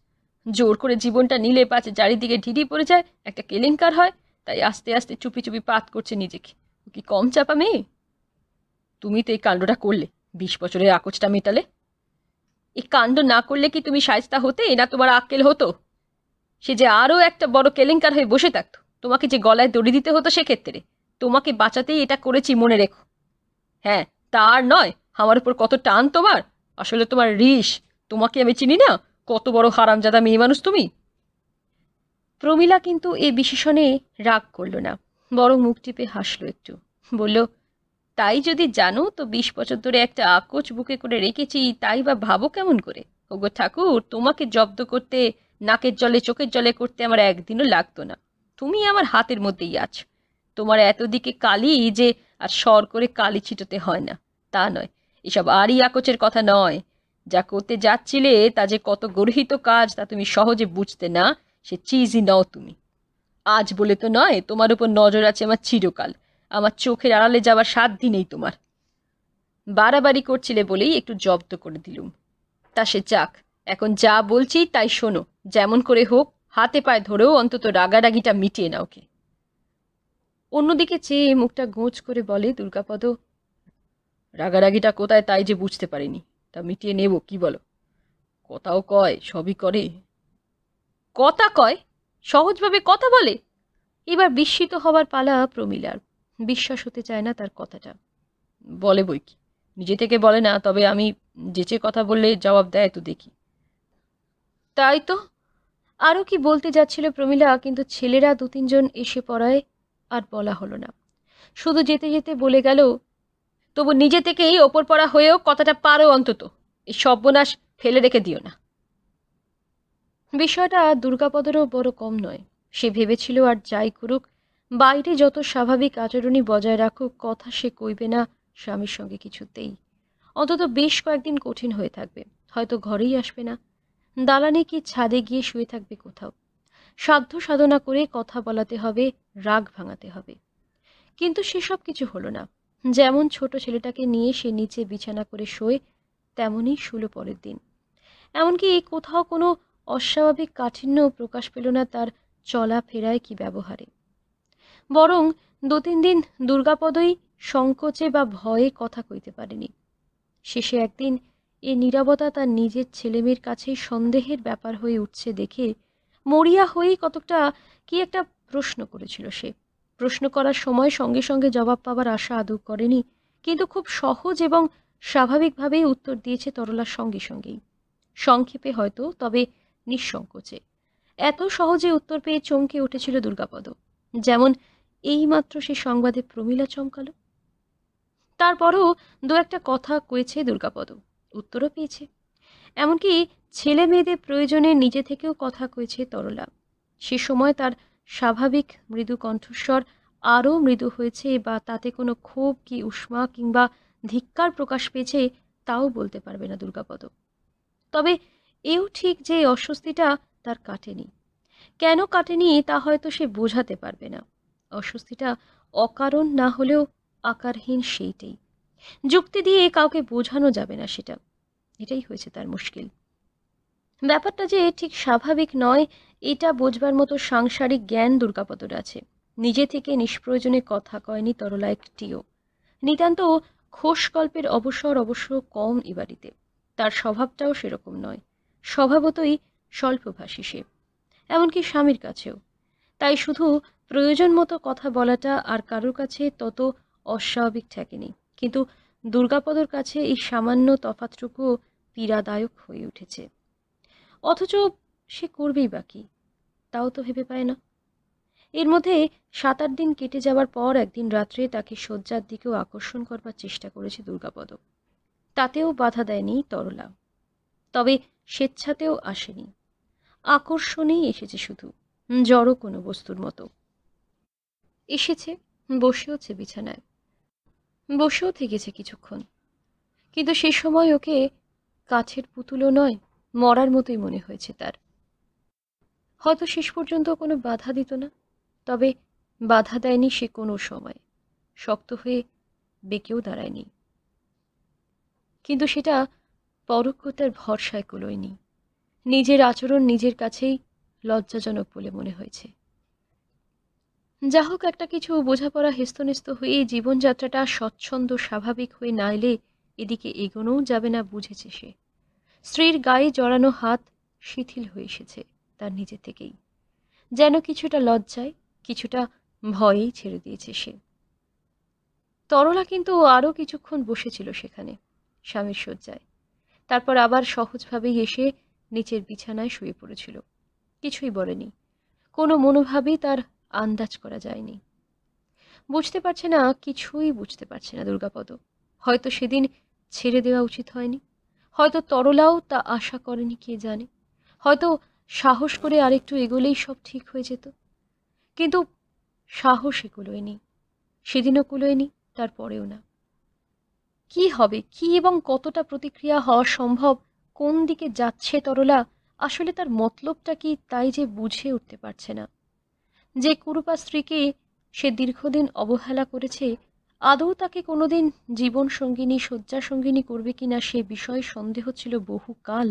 জোর করে জীবনটা নিলে পাচে চারিদিকে ঢিডি পড়ে যায় একটা কেলেঙ্কার হয় তাই আস্তে আস্তে চুপি চুপি পাত করছে নিজেকে ও কি কম চাপা মেয়ে তুমি তো এই কাণ্ডটা করলে বিশ বছরের আকোচটা মেটালে এই কাণ্ড না করলে কি তুমি সাজতা হতে না তোমার আক্কেল হতো সে যে আরও একটা বড় কেলেঙ্কার হয়ে বসে থাকতো তোমাকে যে গলায় দড়ি দিতে হতো সেক্ষেত্রে তোমাকে বাঁচাতেই এটা করেছি মনে রেখো হ্যাঁ তার নয় আমার উপর কত টান তোমার আসলে তোমার রিস তোমাকে আমি চিনি না কত বড় হারামজাদা মেয়ে মানুষ তুমি প্রমীলা কিন্তু এ বিশেষণে রাগ করল না বড় মুখ টিপে হাসল একটু বলল তাই যদি জানো তো বিশ বছর ধরে একটা আকোচ বুকে করে রেখেছি তাই বা ভাবো কেমন করে ওগো ঠাকুর তোমাকে জব্দ করতে নাকের জলে চোখের জলে করতে আমার একদিনও লাগতো না তুমি আমার হাতের মধ্যেই আছো তোমার এতদিকে কালি যে আর স্বর করে কালি ছিটোতে হয় না তা নয় এসব আরই আকোচের কথা নয় যা করতে যাচ্ছিলে তা যে কত গর্হিত কাজ তা তুমি সহজে বুঝতে না সে চিজই নাও তুমি আজ বলে তো নয় তোমার উপর নজর আছে আমার চিরকাল আমার চোখের আড়ালে যাওয়ার সাত দিনেই তোমার বাড়াবাড়ি করছিলে বলেই একটু জব্দ করে দিলুম তা সে যাক এখন যা বলছি তাই শোনো যেমন করে হোক হাতে পায়ে ধরেও অন্তত রাগারাগিটা মিটিয়ে নাও ওকে অন্যদিকে চেয়ে মুখটা গোঁচ করে বলে দুর্গাপদ রাগারাগিটা কোথায় তাই যে বুঝতে পারিনি তা মিটিয়ে নেব কি বলো কথাও কয় সবই করে কথা কয় সহজভাবে কথা বলে এবার বিস্মিত হবার পালা প্রমীলার বিশ্বাস হতে চায় না তার কথাটা বলে বই কি নিজে থেকে বলে না তবে আমি যেচে কথা বললে জবাব দেয় তো দেখি তাই তো আরও কি বলতে যাচ্ছিল প্রমীলা কিন্তু ছেলেরা দু তিনজন এসে পড়ায় আর বলা হলো না শুধু যেতে যেতে বলে গেল তবু নিজে থেকেই ওপর পড়া হয়েও কথাটা পারো অন্তত এই সর্বনাশ ফেলে রেখে দিও না বিষয়টা দুর্গাপদেরও বড় কম নয় সে ভেবেছিল আর যাই করুক বাইরে যত স্বাভাবিক আচরণই বজায় রাখুক কথা সে কইবে না স্বামীর সঙ্গে কিছুতেই অন্তত বেশ কয়েকদিন কঠিন হয়ে থাকবে হয়তো ঘরেই আসবে না দালানে কি ছাদে গিয়ে শুয়ে থাকবে কোথাও সাধ্য সাধনা করে কথা বলাতে হবে রাগ ভাঙাতে হবে কিন্তু সেসব কিছু হলো না যেমন ছোট ছেলেটাকে নিয়ে সে নিচে বিছানা করে শোয় তেমনই শুলো পরের দিন এমনকি কোথাও কোনো অস্বাভাবিক কাঠিন্য প্রকাশ পেল না তার চলা ফেরায় কি ব্যবহারে বরং দু তিন দিন দুর্গাপদই সংকোচে বা ভয়ে কথা কইতে পারেনি শেষে একদিন এ নিরবতা তার নিজের ছেলেমেয়ের কাছেই সন্দেহের ব্যাপার হয়ে উঠছে দেখে মরিয়া হয়েই কতকটা কি একটা প্রশ্ন করেছিল সে প্রশ্ন করার সময় সঙ্গে সঙ্গে জবাব পাওয়ার আশা আদৌ করেনি কিন্তু খুব সহজ এবং স্বাভাবিকভাবেই উত্তর দিয়েছে তরলার সঙ্গে সঙ্গেই সংক্ষেপে হয়তো তবে নিঃসংকোচে এত সহজে উত্তর পেয়ে চমকে উঠেছিল দুর্গাপদ যেমন এইমাত্র সে সংবাদে প্রমীলা চমকালো তারপরও দু একটা কথা কয়েছে দুর্গাপদ উত্তরও পেয়েছে এমনকি ছেলে মেয়েদের প্রয়োজনে নিজে থেকেও কথা কয়েছে তরলা সে সময় তার স্বাভাবিক মৃদু কণ্ঠস্বর আরও মৃদু হয়েছে বা তাতে কোনো ক্ষোভ কি উষ্মা কিংবা ধিক্কার প্রকাশ পেয়েছে তাও বলতে পারবে না দুর্গাপদ তবে এও ঠিক যে অস্বস্তিটা তার কাটেনি কেন কাটেনি তা হয়তো সে বোঝাতে পারবে না অস্বস্তিটা অকারণ না হলেও আকারহীন সেইটাই যুক্তি দিয়ে কাউকে বোঝানো যাবে না সেটা এটাই হয়েছে তার মুশকিল ব্যাপারটা যে ঠিক স্বাভাবিক নয় এটা বোঝবার মতো সাংসারিক জ্ঞান দুর্গাপদর আছে নিজে থেকে নিষ্প্রয়োজনে কথা কয়নি তরলা একটিও নিতান্ত খোশ গল্পের অবসর অবশ্য কম এবারিতে তার স্বভাবটাও সেরকম নয় স্বভাবতই স্বল্পভাষী সে এমনকি স্বামীর কাছেও তাই শুধু প্রয়োজন মতো কথা বলাটা আর কারোর কাছে তত অস্বাভাবিক ঠেকেনি কিন্তু দুর্গাপদর কাছে এই সামান্য তফাতটুকু পীড়াদায়ক হয়ে উঠেছে অথচ সে করবেই বাকি তাও তো ভেবে পায় না এর মধ্যে সাত আট দিন কেটে যাওয়ার পর একদিন রাত্রে তাকে শয্যার দিকেও আকর্ষণ করবার চেষ্টা করেছে দুর্গাপদ তাতেও বাধা দেয়নি তরলা তবে স্বেচ্ছাতেও আসেনি আকর্ষণেই এসেছে শুধু জড়ো কোনো বস্তুর মতো এসেছে বসেওছে বিছানায় বসেও থেকেছে কিছুক্ষণ কিন্তু সে সময় ওকে কাছের পুতুলও নয় মরার মতোই মনে হয়েছে তার হয়তো শেষ পর্যন্ত কোনো বাধা দিত না তবে বাধা দেয়নি সে কোনো সময় শক্ত হয়ে বেঁকেও দাঁড়ায়নি কিন্তু সেটা পরোক্ষতার ভরসায় কুলোয়নি নিজের আচরণ নিজের কাছেই লজ্জাজনক বলে মনে হয়েছে যা হোক একটা কিছু বোঝাপড়া হেস্তনেস্ত হয়ে জীবনযাত্রাটা স্বচ্ছন্দ স্বাভাবিক হয়ে না এলে এদিকে এগোনোও যাবে না বুঝেছে সে স্ত্রীর গায়ে জড়ানো হাত শিথিল হয়ে এসেছে তার নিজে থেকেই যেন কিছুটা লজ্জায় কিছুটা ভয়েই ছেড়ে দিয়েছে সে তরলা কিন্তু আরও কিছুক্ষণ বসেছিল সেখানে স্বামীর শয্যায় তারপর আবার সহজভাবেই এসে নিচের বিছানায় শুয়ে পড়েছিল কিছুই বলেনি কোনো মনোভাবই তার আন্দাজ করা যায়নি বুঝতে পারছে না কিছুই বুঝতে পারছে না দুর্গাপদ হয়তো সেদিন ছেড়ে দেওয়া উচিত হয়নি হয়তো তরলাও তা আশা করেনি কে জানে হয়তো সাহস করে আরেকটু এগোলেই সব ঠিক হয়ে যেত কিন্তু সাহস এগুলোয়নি সেদিনও কুলোয়নি তারপরেও না কি হবে কি এবং কতটা প্রতিক্রিয়া হওয়া সম্ভব কোন দিকে যাচ্ছে তরলা আসলে তার মতলবটা কি তাই যে বুঝে উঠতে পারছে না যে কুরুপা স্ত্রীকে সে দীর্ঘদিন অবহেলা করেছে আদৌ তাকে কোনোদিন জীবন সঙ্গিনী শয্যা সঙ্গিনী করবে কিনা সে বিষয়ে সন্দেহ ছিল বহুকাল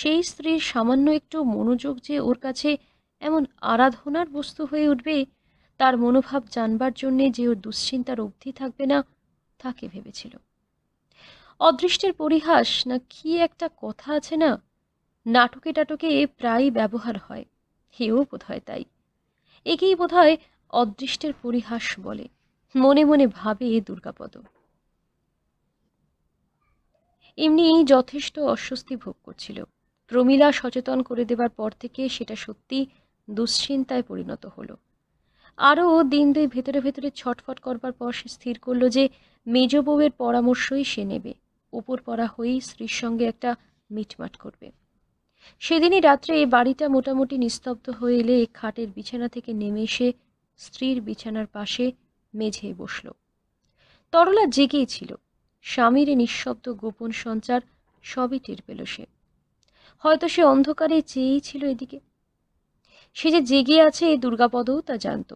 সেই স্ত্রীর সামান্য একটু মনোযোগ যে ওর কাছে এমন আরাধনার বস্তু হয়ে উঠবে তার মনোভাব জানবার জন্যে যে ওর দুশ্চিন্তার অবধি থাকবে না তাকে ভেবেছিল অদৃষ্টের পরিহাস না কি একটা কথা আছে না নাটকে টাটকে প্রায়ই ব্যবহার হয় হেও বোধ হয় তাই একেই বোধ হয় অদৃষ্টের পরিহাস বলে মনে মনে ভাবে দুর্গাপদ এমনি যথেষ্ট অস্বস্তি ভোগ করছিল প্রমীলা সচেতন করে দেবার পর থেকে সেটা সত্যি দুশ্চিন্তায় পরিণত হলো আরও দিন দুই ভেতরে ভেতরে ছটফট করবার পর সে স্থির করল যে মেজ বউয়ের পরামর্শই সে নেবে পড়া হয়েই স্ত্রীর সঙ্গে একটা মিটমাট করবে সেদিনই রাত্রে এই বাড়িটা মোটামুটি নিস্তব্ধ হয়ে এলে খাটের বিছানা থেকে নেমে এসে স্ত্রীর বিছানার পাশে মেঝে বসল তরলা জেগেই ছিল স্বামীর নিঃশব্দ গোপন সঞ্চার সবই টের পেল সে হয়তো সে অন্ধকারে চেয়েই ছিল এদিকে সে যে জেগে আছে দুর্গাপদও তা জানত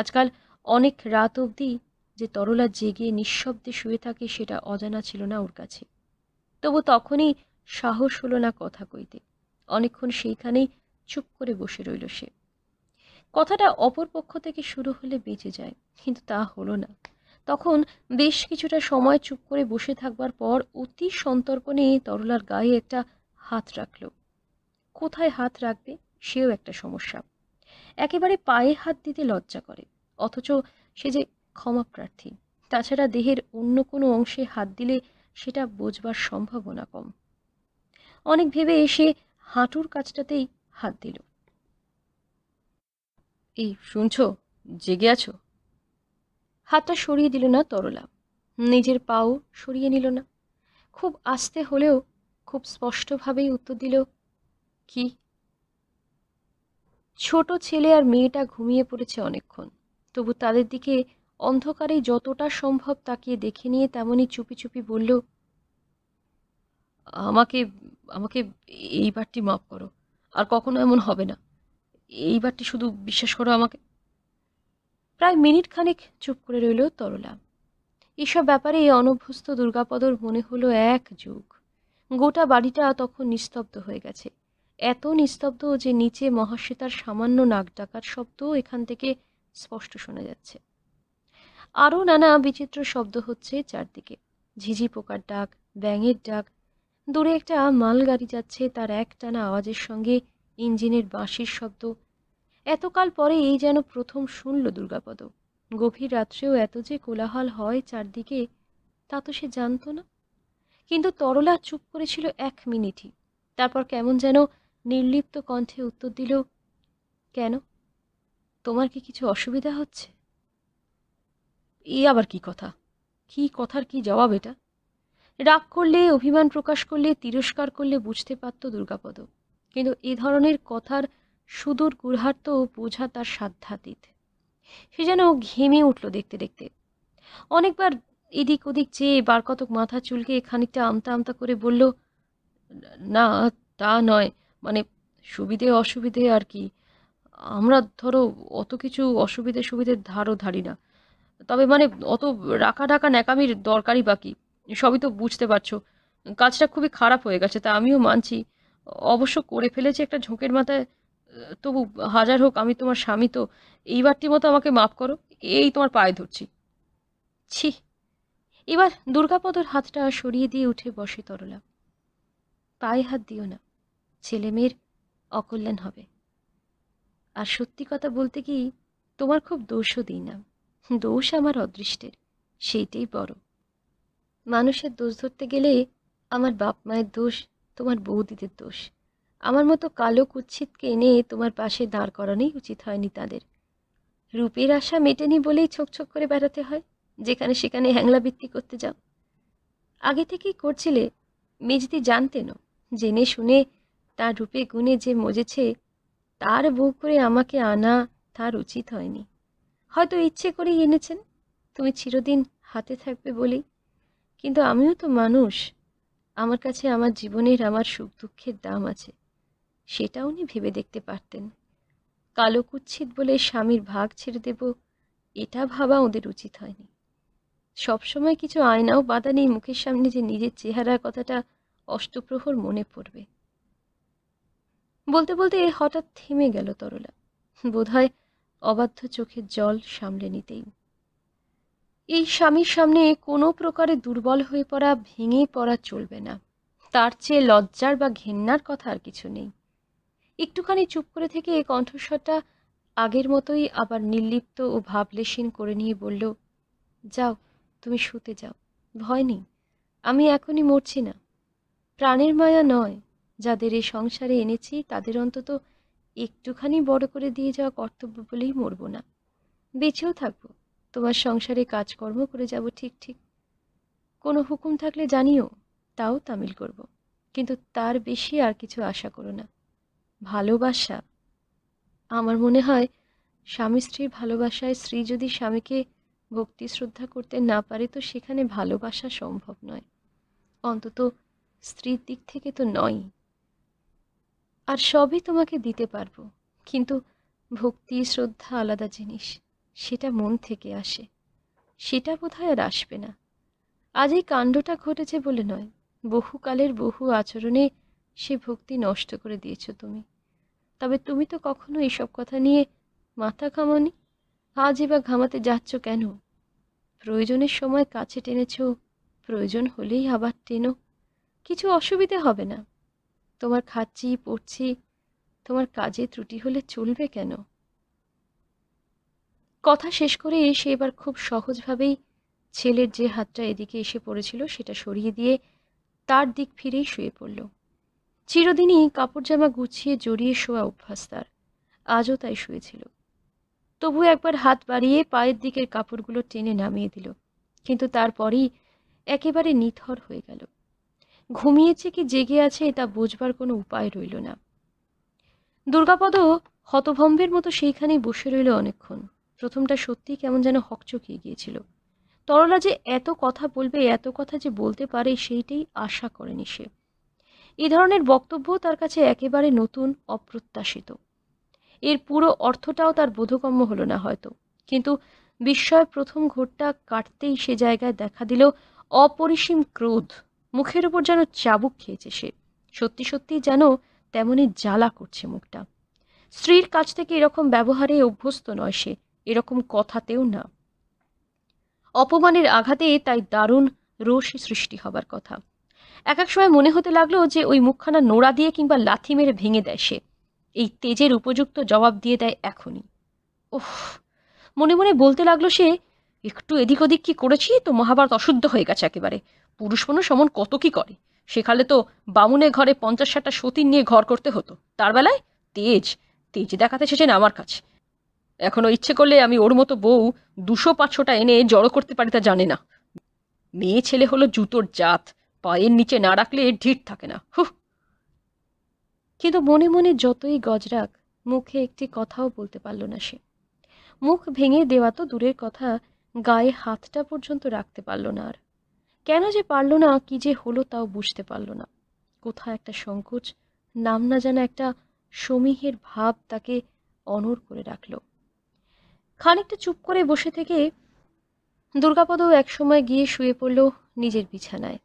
আজকাল অনেক রাত অবধি যে তরলা জেগে নিঃশব্দে শুয়ে থাকে সেটা অজানা ছিল না ওর কাছে তবু তখনই সাহস হলো না কথা কইতে অনেকক্ষণ সেইখানেই চুপ করে বসে রইল সে কথাটা অপর পক্ষ থেকে শুরু হলে বেঁচে যায় কিন্তু তা হলো না তখন বেশ কিছুটা সময় চুপ করে বসে থাকবার পর অতি সন্তর্ক নিয়ে তরলার গায়ে একটা হাত রাখল কোথায় হাত রাখবে সেও একটা সমস্যা একেবারে পায়ে হাত দিতে লজ্জা করে অথচ সে যে ক্ষমাপ্রার্থী তাছাড়া দেহের অন্য কোনো অংশে হাত দিলে সেটা বোঝবার সম্ভাবনা কম অনেক ভেবে এসে হাঁটুর কাছটাতেই হাত দিল এই শুনছ জেগে আছো হাতটা সরিয়ে দিল না তরলা নিজের পাও সরিয়ে নিল না খুব আস্তে হলেও খুব স্পষ্টভাবেই উত্তর দিল কি ছোট ছেলে আর মেয়েটা ঘুমিয়ে পড়েছে অনেকক্ষণ তবু তাদের দিকে অন্ধকারে যতটা সম্ভব তাকে দেখে নিয়ে তেমনই চুপি চুপি বলল আমাকে আমাকে এইবারটি মাফ করো আর কখনো এমন হবে না এইবারটি শুধু বিশ্বাস করো আমাকে প্রায় মিনিট খানেক চুপ করে রইল তরলা এসব ব্যাপারে এই অনভ্যস্ত দুর্গাপদর মনে হলো এক যুগ গোটা বাড়িটা তখন নিস্তব্ধ হয়ে গেছে এত নিস্তব্ধ যে নিচে মহাশ্বেতার সামান্য নাক ডাকার শব্দ এখান থেকে স্পষ্ট শোনা যাচ্ছে আরও নানা বিচিত্র শব্দ হচ্ছে চারদিকে ঝিঝি পোকার ডাক ব্যাঙের ডাক দূরে একটা মালগাড়ি যাচ্ছে তার একটানা আওয়াজের সঙ্গে ইঞ্জিনের বাঁশির শব্দ এতকাল পরে এই যেন প্রথম শুনল দুর্গাপদ গভীর রাত্রেও এত যে কোলাহল হয় চারদিকে তা তো সে জানত না কিন্তু তরলা চুপ করেছিল এক মিনিটই তারপর কেমন যেন নির্লিপ্ত কণ্ঠে উত্তর দিল কেন তোমার কি কিছু অসুবিধা হচ্ছে এ আবার কি কথা কি কথার কি জবাব এটা রাগ করলে অভিমান প্রকাশ করলে তিরস্কার করলে বুঝতে পারত দুর্গাপদ কিন্তু এ ধরনের কথার সুদূর তো বোঝা তার সাধ্যাতীত সে যেন ঘেমে উঠল দেখতে দেখতে অনেকবার এদিক ওদিক চেয়ে বার কতক মাথা চুলকে খানিকটা আমতা আমতা করে বলল না তা নয় মানে সুবিধে অসুবিধে আর কি আমরা ধরো অত কিছু অসুবিধে সুবিধে ধারও ধারি না তবে মানে অত রাখা ঢাকা ন্যাকামির দরকারই বাকি সবই তো বুঝতে পারছো কাজটা খুবই খারাপ হয়ে গেছে তা আমিও মানছি অবশ্য করে ফেলেছি একটা ঝোঁকের মাথায় তবু হাজার হোক আমি তোমার স্বামী তো এইবারটি মতো আমাকে মাফ করো এই তোমার পায়ে ধরছি ছি এবার দুর্গাপদর হাতটা সরিয়ে দিয়ে উঠে বসে তরলা পায়ে হাত দিও না ছেলে মেয়ের অকল্যাণ হবে আর সত্যি কথা বলতে কি তোমার খুব দোষও দিই না দোষ আমার অদৃষ্টের সেইটাই বড় মানুষের দোষ ধরতে গেলে আমার বাপ মায়ের দোষ তোমার বৌদিদের দোষ আমার মতো কালো কুচ্ছিতকে এনে তোমার পাশে দাঁড় করানোই উচিত হয়নি তাদের রূপের আশা মেটেনি বলেই ছোকছোক করে বেড়াতে হয় যেখানে সেখানে হ্যাংলা বৃত্তি করতে যাও আগে থেকেই করছিলে মেজদি জানতেনও জেনে শুনে তার রূপে গুণে যে মজেছে তার বউ করে আমাকে আনা তার উচিত হয়নি হয়তো ইচ্ছে করেই এনেছেন তুমি চিরদিন হাতে থাকবে বলেই কিন্তু আমিও তো মানুষ আমার কাছে আমার জীবনের আমার সুখ দুঃখের দাম আছে সেটা উনি ভেবে দেখতে পারতেন কালো কুচ্ছিত বলে স্বামীর ভাগ ছেড়ে দেব এটা ভাবা ওদের উচিত হয়নি সবসময় কিছু আয়নাও বাধা নেই মুখের সামনে যে নিজের চেহারার কথাটা অষ্টপ্রহর মনে পড়বে বলতে বলতে হঠাৎ থেমে গেল তরলা বোধহয় অবাধ্য চোখের জল সামলে নিতেই এই স্বামীর সামনে কোনো প্রকারে দুর্বল হয়ে পড়া ভেঙে পড়া চলবে না তার চেয়ে লজ্জার বা ঘেন্নার কথা আর কিছু নেই একটুখানি চুপ করে থেকে এই কণ্ঠস্বরটা আগের মতোই আবার নির্লিপ্ত ও ভাবলেসীন করে নিয়ে বলল যাও তুমি শুতে যাও ভয় নেই আমি এখনই মরছি না প্রাণের মায়া নয় যাদের এই সংসারে এনেছি তাদের অন্তত একটুখানি বড় করে দিয়ে যাওয়া কর্তব্য বলেই মরব না বেঁচেও থাকবো তোমার সংসারে কাজকর্ম করে যাব ঠিক ঠিক কোনো হুকুম থাকলে জানিও তাও তামিল করব কিন্তু তার বেশি আর কিছু আশা করো না ভালোবাসা আমার মনে হয় স্বামী স্ত্রীর ভালোবাসায় স্ত্রী যদি স্বামীকে ভক্তি শ্রদ্ধা করতে না পারে তো সেখানে ভালোবাসা সম্ভব নয় অন্তত স্ত্রীর দিক থেকে তো নয় আর সবই তোমাকে দিতে পারবো কিন্তু ভক্তি শ্রদ্ধা আলাদা জিনিস সেটা মন থেকে আসে সেটা বোধহয় আর আসবে না আজ এই কাণ্ডটা ঘটেছে বলে নয় বহুকালের বহু আচরণে সে ভক্তি নষ্ট করে দিয়েছ তুমি তবে তুমি তো কখনো এসব কথা নিয়ে মাথা ঘামানি আজ এবার ঘামাতে যাচ্ছ কেন প্রয়োজনের সময় কাছে টেনেছ প্রয়োজন হলেই আবার টেনো কিছু অসুবিধে হবে না তোমার খাচ্ছি পড়ছি তোমার কাজে ত্রুটি হলে চলবে কেন কথা শেষ করে সে এবার খুব সহজভাবেই ছেলের যে হাতটা এদিকে এসে পড়েছিল সেটা সরিয়ে দিয়ে তার দিক ফিরেই শুয়ে পড়ল চিরদিনই কাপড় জামা গুছিয়ে জড়িয়ে শোয়া অভ্যাস তার আজও তাই শুয়েছিল তবু একবার হাত বাড়িয়ে পায়ের দিকের কাপড়গুলো টেনে নামিয়ে দিল কিন্তু তারপরেই একেবারে নিথর হয়ে গেল ঘুমিয়েছে কি জেগে আছে তা বুঝবার কোনো উপায় রইল না দুর্গাপদ হতভম্বের মতো সেইখানেই বসে রইল অনেকক্ষণ প্রথমটা সত্যিই কেমন যেন হকচকিয়ে গিয়েছিল তরলা যে এত কথা বলবে এত কথা যে বলতে পারে সেইটাই আশা করেনি সে এ ধরনের বক্তব্য তার কাছে একেবারে নতুন অপ্রত্যাশিত এর পুরো অর্থটাও তার বোধগম্য হলো না হয়তো কিন্তু বিস্ময় প্রথম ঘোরটা কাটতেই সে জায়গায় দেখা দিল অপরিসীম ক্রোধ মুখের উপর যেন চাবুক খেয়েছে সে সত্যি সত্যি যেন তেমনই জ্বালা করছে মুখটা স্ত্রীর কাছ থেকে এরকম ব্যবহারে অভ্যস্ত নয় সে এরকম কথাতেও না অপমানের আঘাতে তাই দারুণ রোষ সৃষ্টি হবার কথা এক এক সময় মনে হতে লাগলো যে ওই মুখখানা নোড়া দিয়ে কিংবা লাথি মেরে ভেঙে দেয় সে এই তেজের উপযুক্ত জবাব দিয়ে দেয় এখনই ওহ মনে মনে বলতে লাগলো সে একটু এদিক ওদিক কি করেছি তো মহাভারত অশুদ্ধ হয়ে গেছে একেবারে পুরুষ মানুষ এমন কত কি করে সেখানে তো বামুনে ঘরে পঞ্চাশ ষাটটা সতীর নিয়ে ঘর করতে হতো তার বেলায় তেজ তেজ দেখাতে এসেছেন আমার কাছে এখনও ইচ্ছে করলে আমি ওর মতো বউ দুশো পাঁচশোটা এনে জড়ো করতে পারি তা জানে না মেয়ে ছেলে হলো জুতোর জাত পায়ের নিচে না রাখলে এর ঢিট থাকে না হু কিন্তু মনে মনে যতই গজরাক মুখে একটি কথাও বলতে পারল না সে মুখ ভেঙে দেওয়া তো দূরের কথা গায়ে হাতটা পর্যন্ত রাখতে পারল না আর কেন যে পারল না কি যে হলো তাও বুঝতে পারল না কোথায় একটা সংকোচ নাম না জানা একটা সমীহের ভাব তাকে অনর করে রাখল খানিকটা চুপ করে বসে থেকে দুর্গাপদও একসময় গিয়ে শুয়ে পড়ল নিজের বিছানায়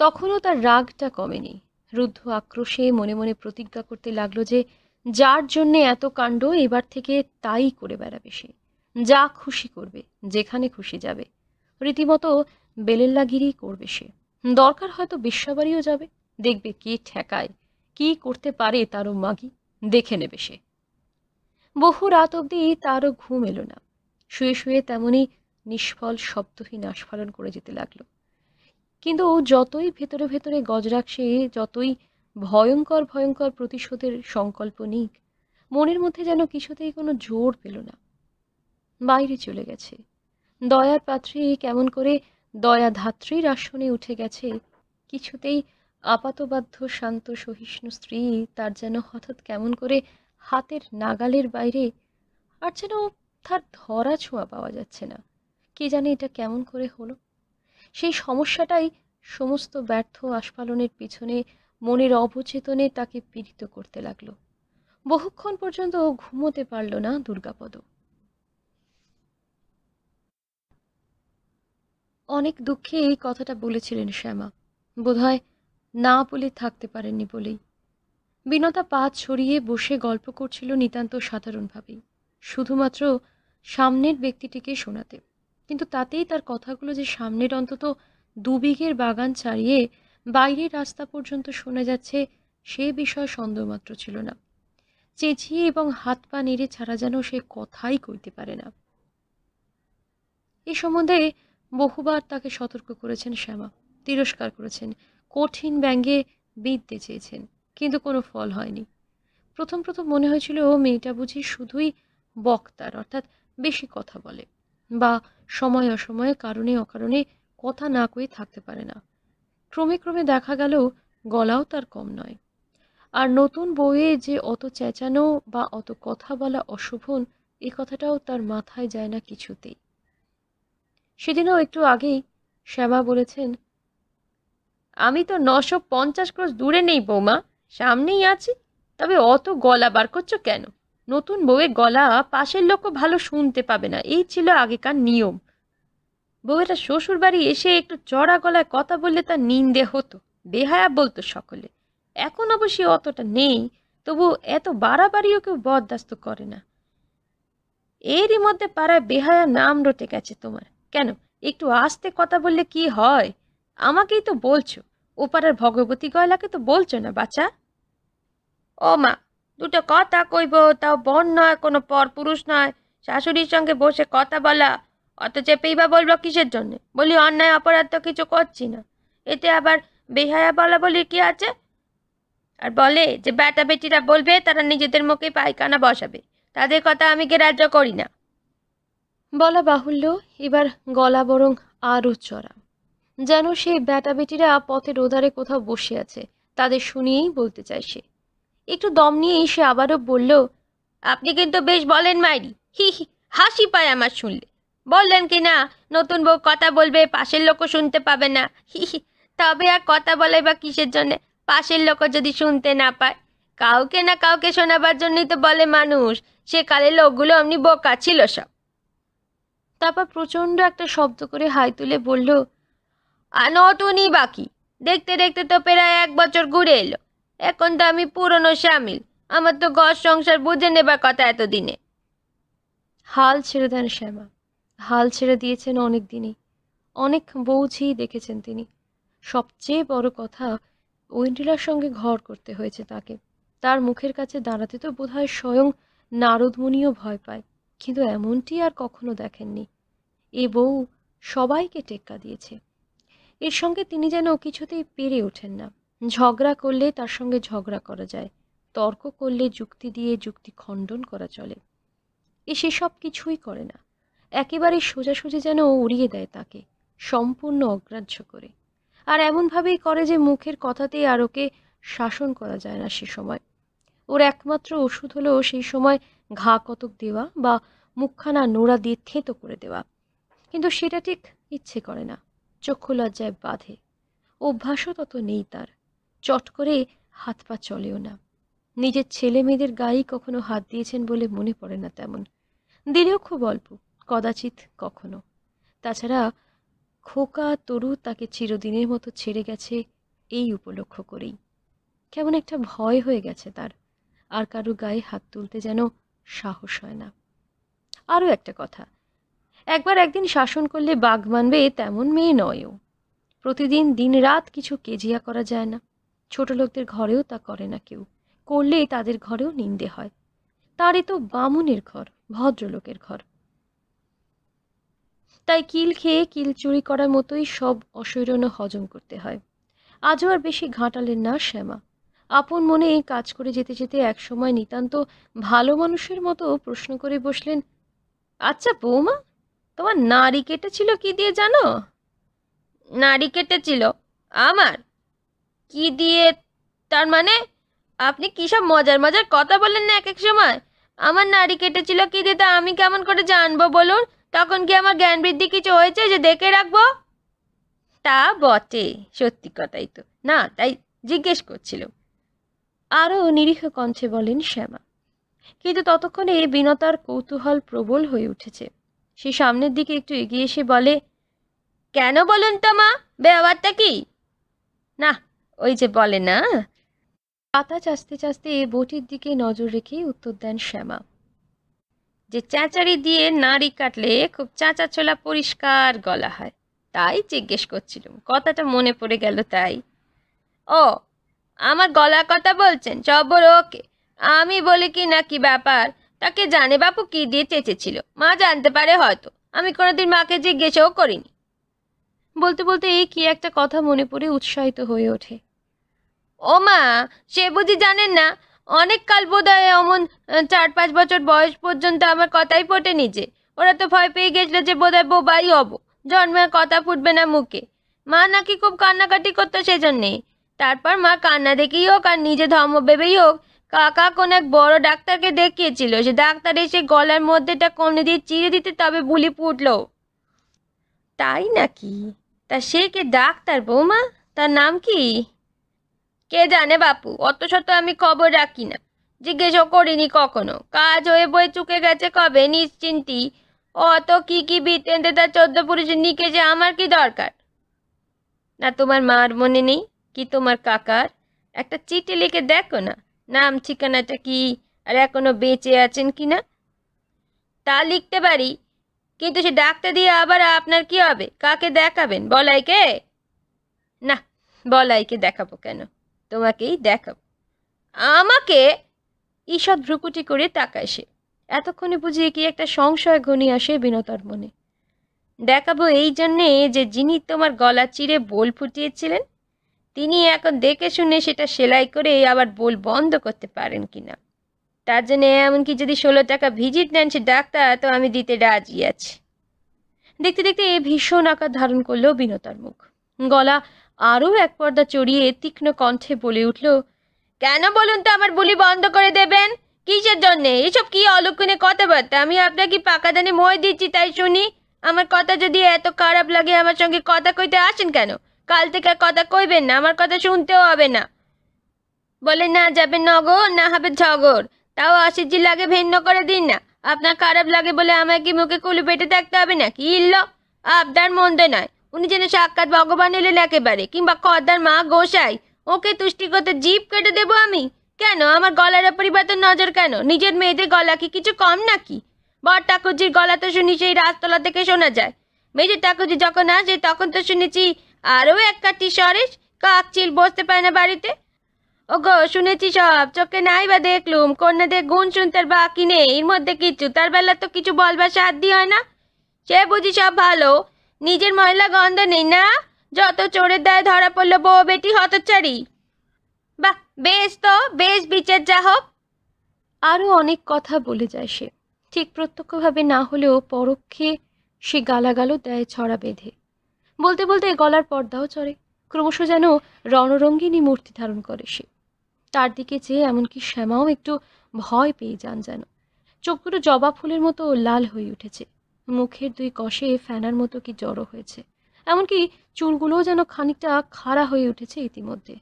তখনও তার রাগটা কমেনি রুদ্ধ আক্রোশে মনে মনে প্রতিজ্ঞা করতে লাগলো যে যার জন্যে এত কাণ্ড এবার থেকে তাই করে বেড়াবে সে যা খুশি করবে যেখানে খুশি যাবে রীতিমতো বেলেল্লাগিরি করবে সে দরকার হয়তো বিশ্ববাড়িও যাবে দেখবে কে ঠেকায় কি করতে পারে তারও মাগি দেখে নেবে সে বহু রাত অবধি তারও ঘুম এলো না শুয়ে শুয়ে তেমনই নিষ্ফল শব্দহীন আস্ফালন করে যেতে লাগলো কিন্তু যতই ভেতরে ভেতরে গজ সে যতই ভয়ঙ্কর ভয়ঙ্কর প্রতিশোধের সংকল্প নিক মনের মধ্যে যেন কিছুতেই কোনো জোর পেল না বাইরে চলে গেছে দয়ার পাত্রে কেমন করে দয়া ধাত্রীর আসনে উঠে গেছে কিছুতেই আপাতবাধ্য শান্ত সহিষ্ণু স্ত্রী তার যেন হঠাৎ কেমন করে হাতের নাগালের বাইরে আর যেন তার ধরা ছোঁয়া পাওয়া যাচ্ছে না কে জানে এটা কেমন করে হলো সেই সমস্যাটাই সমস্ত ব্যর্থ আস্ফালনের পিছনে মনের অবচেতনে তাকে পীড়িত করতে লাগলো বহুক্ষণ পর্যন্ত ঘুমোতে পারল না দুর্গাপদ অনেক দুঃখে এই কথাটা বলেছিলেন শ্যামা বোধহয় না বলে থাকতে পারেননি বলেই বিনতা পা ছড়িয়ে বসে গল্প করছিল নিতান্ত সাধারণভাবেই শুধুমাত্র সামনের ব্যক্তিটিকে শোনাতে কিন্তু তাতেই তার কথাগুলো যে সামনের অন্তত দুবিঘের বাগান ছাড়িয়ে বাইরের রাস্তা পর্যন্ত শোনা যাচ্ছে সে বিষয়ে সন্দেহ মাত্র ছিল না চেঁচিয়ে এবং হাত পা নেড়ে ছাড়া যেন সে কথাই কইতে পারে না এ সম্বন্ধে বহুবার তাকে সতর্ক করেছেন শ্যামা তিরস্কার করেছেন কঠিন ব্যঙ্গে বিদ্যে চেয়েছেন কিন্তু কোনো ফল হয়নি প্রথম প্রথম মনে হয়েছিল ও মেয়েটা বুঝি শুধুই বক্তার অর্থাৎ বেশি কথা বলে বা সময় অসময়ে কারণে অকারণে কথা না কয়ে থাকতে পারে না ক্রমে ক্রমে দেখা গেল গলাও তার কম নয় আর নতুন বইয়ে যে অত চেঁচানো বা অত কথা বলা অশোভন এ কথাটাও তার মাথায় যায় না কিছুতেই সেদিনও একটু আগেই শ্যামা বলেছেন আমি তো নশো পঞ্চাশ ক্রস দূরে নেই বৌমা সামনেই আছি তবে অত গলা বার করছো কেন নতুন বউয়ের গলা পাশের লোকও ভালো শুনতে পাবে না এই ছিল আগেকার নিয়ম বউয়েরা শ্বশুর বাড়ি এসে একটু চড়া গলায় কথা বললে তার নিন্দে হতো বেহায়া বলতো সকলে এখন অবশ্যই অতটা নেই তবু এত বাড়াবাড়িও কেউ বরদাস্ত করে না এরই মধ্যে পাড়ায় বেহায়া নাম রটে গেছে তোমার কেন একটু আস্তে কথা বললে কি হয় আমাকেই তো বলছো ওপারের ভগবতী গয়লাকে তো বলছো না বাচ্চা ও মা দুটো কথা কইব তাও বন নয় কোনো পর পুরুষ নয় শাশুড়ির সঙ্গে বসে কথা বলা অত চেপেই বা বলব কিসের জন্যে বলি অন্যায় অপরাধ তো কিছু করছি না এতে আবার বেহায়া বলা বলি কি আছে আর বলে যে বেটা বেটিরা বলবে তারা নিজেদের মুখে পায়খানা বসাবে তাদের কথা আমি গ্রাহ্য করি না বলা বাহুল্য এবার গলা বরং আরও চড়া যেন সে বেটিরা পথের ওধারে কোথাও বসে আছে তাদের শুনিয়েই বলতে চায় সে একটু দম নিয়েই সে আবারও বলল আপনি কিন্তু বেশ বলেন মাইরি হি হি হাসি পায় আমার শুনলে বললেন কি না নতুন বউ কথা বলবে পাশের লোকও শুনতে পাবে না হি হি তবে আর কথা বলে বা কিসের জন্যে পাশের লোক যদি শুনতে না পায় কাউকে না কাউকে শোনাবার জন্যই তো বলে মানুষ সে কালে লোকগুলো অমনি বোকা ছিল সব তারপর প্রচণ্ড একটা শব্দ করে হাই তুলে বলল নতুনই বাকি দেখতে দেখতে তো প্রায় এক বছর ঘুরে এলো এখন তো আমি পুরনো সামিল আমার তো ঘর সংসার বুঝে নেবার কথা এতদিনে হাল ছেড়ে দেন শ্যামা হাল ছেড়ে দিয়েছেন অনেক দিনই অনেক বউঝিই দেখেছেন তিনি সবচেয়ে বড় কথা ওয়েন্ডিলার সঙ্গে ঘর করতে হয়েছে তাকে তার মুখের কাছে দাঁড়াতে তো বোধহয় স্বয়ং নারদমণিও ভয় পায় কিন্তু এমনটি আর কখনো দেখেননি এ বউ সবাইকে টেক্কা দিয়েছে এর সঙ্গে তিনি যেন কিছুতেই পেরে ওঠেন না ঝগড়া করলে তার সঙ্গে ঝগড়া করা যায় তর্ক করলে যুক্তি দিয়ে যুক্তি খণ্ডন করা চলে এ সেসব কিছুই করে না একেবারে সোজাসুজি যেন ও উড়িয়ে দেয় তাকে সম্পূর্ণ অগ্রাহ্য করে আর এমনভাবেই করে যে মুখের কথাতেই আরোকে শাসন করা যায় না সে সময় ওর একমাত্র ওষুধ হলো সেই সময় ঘা কতক দেওয়া বা মুখখানা নোড়া দিয়ে থেঁতো করে দেওয়া কিন্তু সেটা ঠিক ইচ্ছে করে না চক্ষু লজ্জায় বাঁধে অভ্যাসও তত নেই তার চট করে হাত পা চলেও না নিজের ছেলে মেয়েদের গায়ে কখনো হাত দিয়েছেন বলে মনে পড়ে না তেমন দিলেও খুব অল্প কদাচিৎ কখনো তাছাড়া খোকা তরু তাকে চিরদিনের মতো ছেড়ে গেছে এই উপলক্ষ করেই কেমন একটা ভয় হয়ে গেছে তার আর কারো গায়ে হাত তুলতে যেন সাহস হয় না আরও একটা কথা একবার একদিন শাসন করলে বাঘ মানবে তেমন মেয়ে নয়ও প্রতিদিন দিন রাত কিছু কেজিয়া করা যায় না ছোট লোকদের ঘরেও তা করে না কেউ করলে তাদের ঘরেও নিন্দে হয় তারে তো বামুনের ঘর ভদ্রলোকের ঘর তাই কিল খেয়ে কিল চুরি করার মতোই সব অসৈরণ্য হজম করতে হয় আজও আর বেশি ঘাটালেন না শ্যামা আপন মনে এই কাজ করে যেতে যেতে একসময় নিতান্ত ভালো মানুষের মতো প্রশ্ন করে বসলেন আচ্ছা বৌমা তোমার নারী কেটেছিল কি দিয়ে জানো নারী কেটেছিল আমার কি দিয়ে তার মানে আপনি কী সব মজার মজার কথা বলেন না এক এক সময় আমার নারী কেটেছিল কি দিয়ে তা আমি কেমন করে জানবো বলুন তখন কি আমার জ্ঞান বৃদ্ধি কিছু হয়েছে যে দেখে রাখবো তা বটে সত্যি কথাই তো না তাই জিজ্ঞেস করছিল আরও নিরীহ কণ্ঠে বলেন শ্যামা কিন্তু ততক্ষণে বিনতার কৌতূহল প্রবল হয়ে উঠেছে সে সামনের দিকে একটু এগিয়ে এসে বলে কেন বলুন তো মা ব্যবহারটা কি না ওই যে বলে না পাতা চাচতে চাচতে বটির দিকে নজর রেখে উত্তর দেন শ্যামা যে চাঁচারি দিয়ে নাড়ি কাটলে খুব চাঁচা ছোলা পরিষ্কার গলা হয় তাই জিজ্ঞেস করছিলাম কথাটা মনে পড়ে গেল তাই ও আমার গলার কথা বলছেন চব্বর ওকে আমি বলি কি না কি ব্যাপার তাকে জানে বাপু কি দিয়ে চেঁচেছিল মা জানতে পারে হয়তো আমি কোনোদিন মাকে জিজ্ঞেসও করিনি বলতে বলতে এই কি একটা কথা মনে পড়ে উৎসাহিত হয়ে ওঠে ও মা সে বুঝি জানেন না অনেক কাল বোধ হয় অমন চার পাঁচ বছর বয়স পর্যন্ত আমার কথাই পটে নিজে ওরা তো ভয় পেয়ে গেছিল যে বোধ হয় বোবাই হব জন্মের কথা ফুটবে না মুখে মা নাকি খুব কান্নাকাটি করতো সেজন্যে তারপর মা কান্না দেখেই হোক আর নিজে ধর্ম ভেবেই হোক কাকা কোন এক বড় ডাক্তারকে দেখিয়েছিল সে ডাক্তার এসে গলার মধ্যেটা কমনে দিয়ে চিড়ে দিতে তবে বুলি ফুটল তাই নাকি তা সে কে ডাক্তার বৌমা তার নাম কি কে জানে বাপু অত শত আমি খবর রাখি না জিজ্ঞেসও করিনি কখনো কাজ হয়ে বয়ে চুকে গেছে কবে নিশ্চিন্তি অত কি কি বিতেন্দ্রে তার চোদ্দ নিকে যে আমার কি দরকার না তোমার মার মনে নেই কি তোমার কাকার একটা চিঠি লিখে দেখো না নাম ঠিকানাটা কি আর এখনও বেঁচে আছেন কি না তা লিখতে পারি কিন্তু সে ডাকতে দিয়ে আবার আপনার কি হবে কাকে দেখাবেন বলাইকে না বলাইকে দেখাবো কেন তোমাকেই দেখাবো আমাকে ঈষৎ ভ্রুকুটি করে তাকায় সে এতক্ষণে বুঝিয়ে কি একটা সংশয় ঘনি আসে বিনতার মনে দেখাবো এই জন্যে যে যিনি তোমার গলা চিরে বোল ফুটিয়েছিলেন তিনি এখন দেখে শুনে সেটা সেলাই করে আবার বোল বন্ধ করতে পারেন কিনা তার জন্য এমনকি যদি ষোলো টাকা ভিজিট নেন সে ডাক্তার তো আমি দিতে রাজি আছি দেখতে দেখতে এ ভীষণ আকার ধারণ করলো বিনতার মুখ গলা আরও এক পর্দা চড়িয়ে তীক্ষ্ণ কণ্ঠে বলে উঠল কেন বলুন তো আমার বলি বন্ধ করে দেবেন কিসের জন্যে এসব কি অলক্ষণে কথাবার্তা আমি আপনাকে পাকা দানে মই দিচ্ছি তাই শুনি আমার কথা যদি এত খারাপ লাগে আমার সঙ্গে কথা কইতে আসেন কেন কাল থেকে আর কথা কইবেন না আমার কথা শুনতেও হবে না বলে না যাবে নগর না হবে ঝগর তাও আশিজি লাগে ভিন্ন করে দিন না আপনার খারাপ লাগে বলে আমায় কি মুখে কুলু পেটে থাকতে হবে না কি ইল্ল আপনার মন্দ নয় উনি যেন সাক্ষাৎ ভগবান এলেন একেবারে কিংবা কদার মা গোসাই ওকে তুষ্টি করতে কেটে দেবো আমি কেন আমার গলার পরিবর্তন নজর কেন নিজের মেয়েদের গলা কি কিছু কম নাকি বর ঠাকুরজির গলা তো শুনি সেই রাজতলা থেকে শোনা যায় মেজর ঠাকুরজি যখন আসে তখন তো শুনেছি আরও এক কাটি সরেশ কাক চিল বসতে পায় না বাড়িতে ও গো শুনেছি সব চোখে নাই বা দেখলুম কন্যাদের গুণ শুনতে বাকি নেই এর মধ্যে কিচ্ছু তার বেলা তো কিছু বলবার সাধ্যই হয় না সে বুঝি সব ভালো নিজের ময়লা গন্ধ নেই না যত চোরের দায় ধরা পড়লো বউ বেটি হতচারি বাহ বেশ তো বেশ বিচার যা হোক আরও অনেক কথা বলে যায় সে ঠিক প্রত্যক্ষভাবে না হলেও পরোক্ষে সে গালাগালও দেয় ছড়া বেঁধে বলতে বলতে গলার পর্দাও চড়ে ক্রমশ যেন রণরঙ্গিনী মূর্তি ধারণ করে সে তার দিকে চেয়ে এমনকি শ্যামাও একটু ভয় পেয়ে যান যেন চোখগুলো জবা ফুলের মতো লাল হয়ে উঠেছে মুখের দুই কষে ফ্যানার মতো কি জড়ো হয়েছে এমনকি চুলগুলোও যেন খানিকটা খাড়া হয়ে উঠেছে ইতিমধ্যে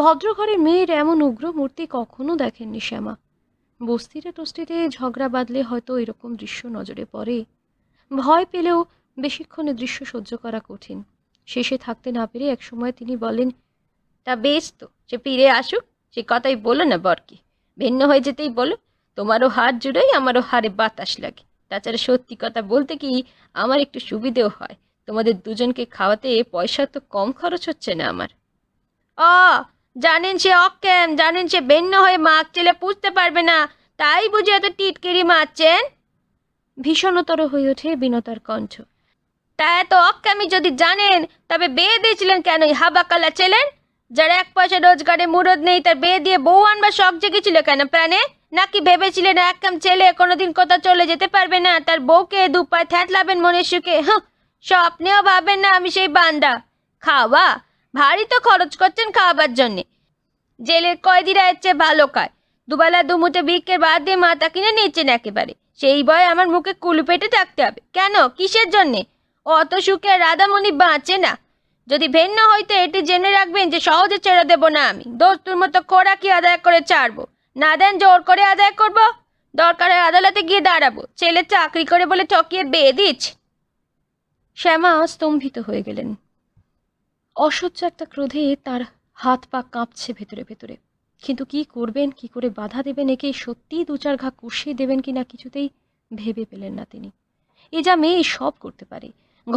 ভদ্রঘরের মেয়ের এমন উগ্র মূর্তি কখনো দেখেননি শ্যামা বস্তিরে টস্তিতে ঝগড়া বাঁধলে হয়তো এরকম দৃশ্য নজরে পড়ে ভয় পেলেও বেশিক্ষণ দৃশ্য সহ্য করা কঠিন শেষে থাকতে না পেরে একসময় তিনি বলেন তা বেশ তো সে ফিরে আসুক সে কথাই বলো না বরকে ভিন্ন হয়ে যেতেই বলো তোমারও হাত জুড়েই আমারও হারে বাতাস লাগে তাছাড়া সত্যি কথা বলতে কি আমার একটু সুবিধেও হয় তোমাদের দুজনকে খাওয়াতে পয়সা তো কম খরচ হচ্ছে না আমার অ জানেন সে অক্যাম জানেন সে বেন্ন হয়ে মাক চেলে পুজতে পারবে না তাই বুঝে এত টিটকিরি মারছেন ভীষণতর হয়ে ওঠে বিনতার কণ্ঠ তা এত অকামি যদি জানেন তবে বিয়ে দিয়েছিলেন কেন হাবাকালা ছেলেন যারা এক পয়সা রোজগারে মুরদ নেই তার বিয়ে দিয়ে বউ আনবার শখ জেগেছিল কেন প্রাণে নাকি ভেবেছিলেন কাম ছেলে কোনোদিন কোথাও চলে যেতে পারবে না তার বউকে দু পায়ে থ্যাতলাবেন মনের সুখে হুঁ স্বপ্নেও ভাবেন না আমি সেই বান্দা খাওয়া ভারী তো খরচ করছেন খাওয়াবার জন্যে জেলের কয়েদিরা চেয়ে ভালো খায় দুবেলা দুমুটে বিকের বাদ দিয়ে মাথা কিনে নিচ্ছেন একেবারে সেই বয় আমার মুখে কুলু পেটে থাকতে হবে কেন কিসের জন্যে অত সুখে রাধামণি বাঁচে না যদি ভিন্ন হইতে এটি জেনে রাখবেন যে সহজে ছেড়ে দেব না আমি দোস্তুর মতো খোরা কি আদায় করে ছাড়বো না দেন জোর করে আদায় করব দরকারে আদালতে গিয়ে দাঁড়াবো ছেলে চাকরি করে বলে ঠকিয়ে বেয়ে দিচ্ছ শ্যামা স্তম্ভিত হয়ে গেলেন অসহ্য একটা ক্রোধে তার হাত পা কাঁপছে ভেতরে ভেতরে কিন্তু কি করবেন কি করে বাধা দেবেন একে সত্যিই দু চার ঘা কষিয়ে দেবেন কি না কিছুতেই ভেবে পেলেন না তিনি এ যা মেয়ে সব করতে পারে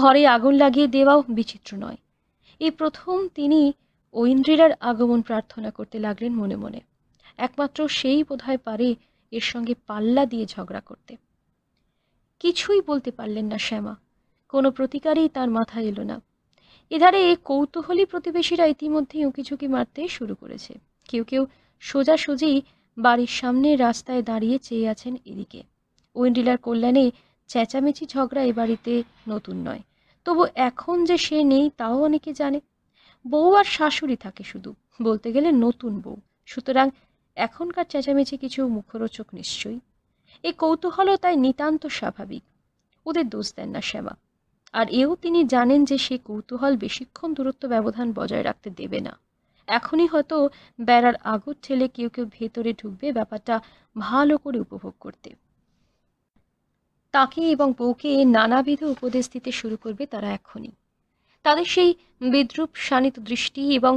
ঘরে আগুন লাগিয়ে দেওয়াও বিচিত্র নয় এই প্রথম তিনি ঐন্দ্রিলার আগমন প্রার্থনা করতে লাগলেন মনে মনে একমাত্র সেই বোধহয় পারে এর সঙ্গে পাল্লা দিয়ে ঝগড়া করতে কিছুই বলতে পারলেন না শ্যামা কোনো প্রতিকারই তার মাথায় এলো না এধারে কৌতূহলী প্রতিবেশীরা ইতিমধ্যেই উঁকিঝুঁকি মারতে শুরু করেছে কেউ কেউ সোজাসুজি বাড়ির সামনে রাস্তায় দাঁড়িয়ে চেয়ে আছেন এদিকে ওইন্ডিলার কল্যাণে চেঁচামেচি ঝগড়া এ বাড়িতে নতুন নয় তবু এখন যে সে নেই তাও অনেকে জানে বউ আর শাশুড়ি থাকে শুধু বলতে গেলে নতুন বউ সুতরাং এখনকার চেঁচামেচি কিছু মুখরোচক নিশ্চয়ই এই কৌতূহলও তাই নিতান্ত স্বাভাবিক ওদের দোষ দেন না শ্যামা আর এও তিনি জানেন যে সে কৌতূহল বেশিক্ষণ দূরত্ব ব্যবধান বজায় রাখতে দেবে না এখনই হয়তো বেড়ার আগর ছেলে কেউ কেউ ভেতরে ঢুকবে ব্যাপারটা ভালো করে উপভোগ করতে তাকে এবং বউকে নানাবিধ উপদেশ দিতে শুরু করবে তারা এখনই তাদের সেই বিদ্রুপ শানিত দৃষ্টি এবং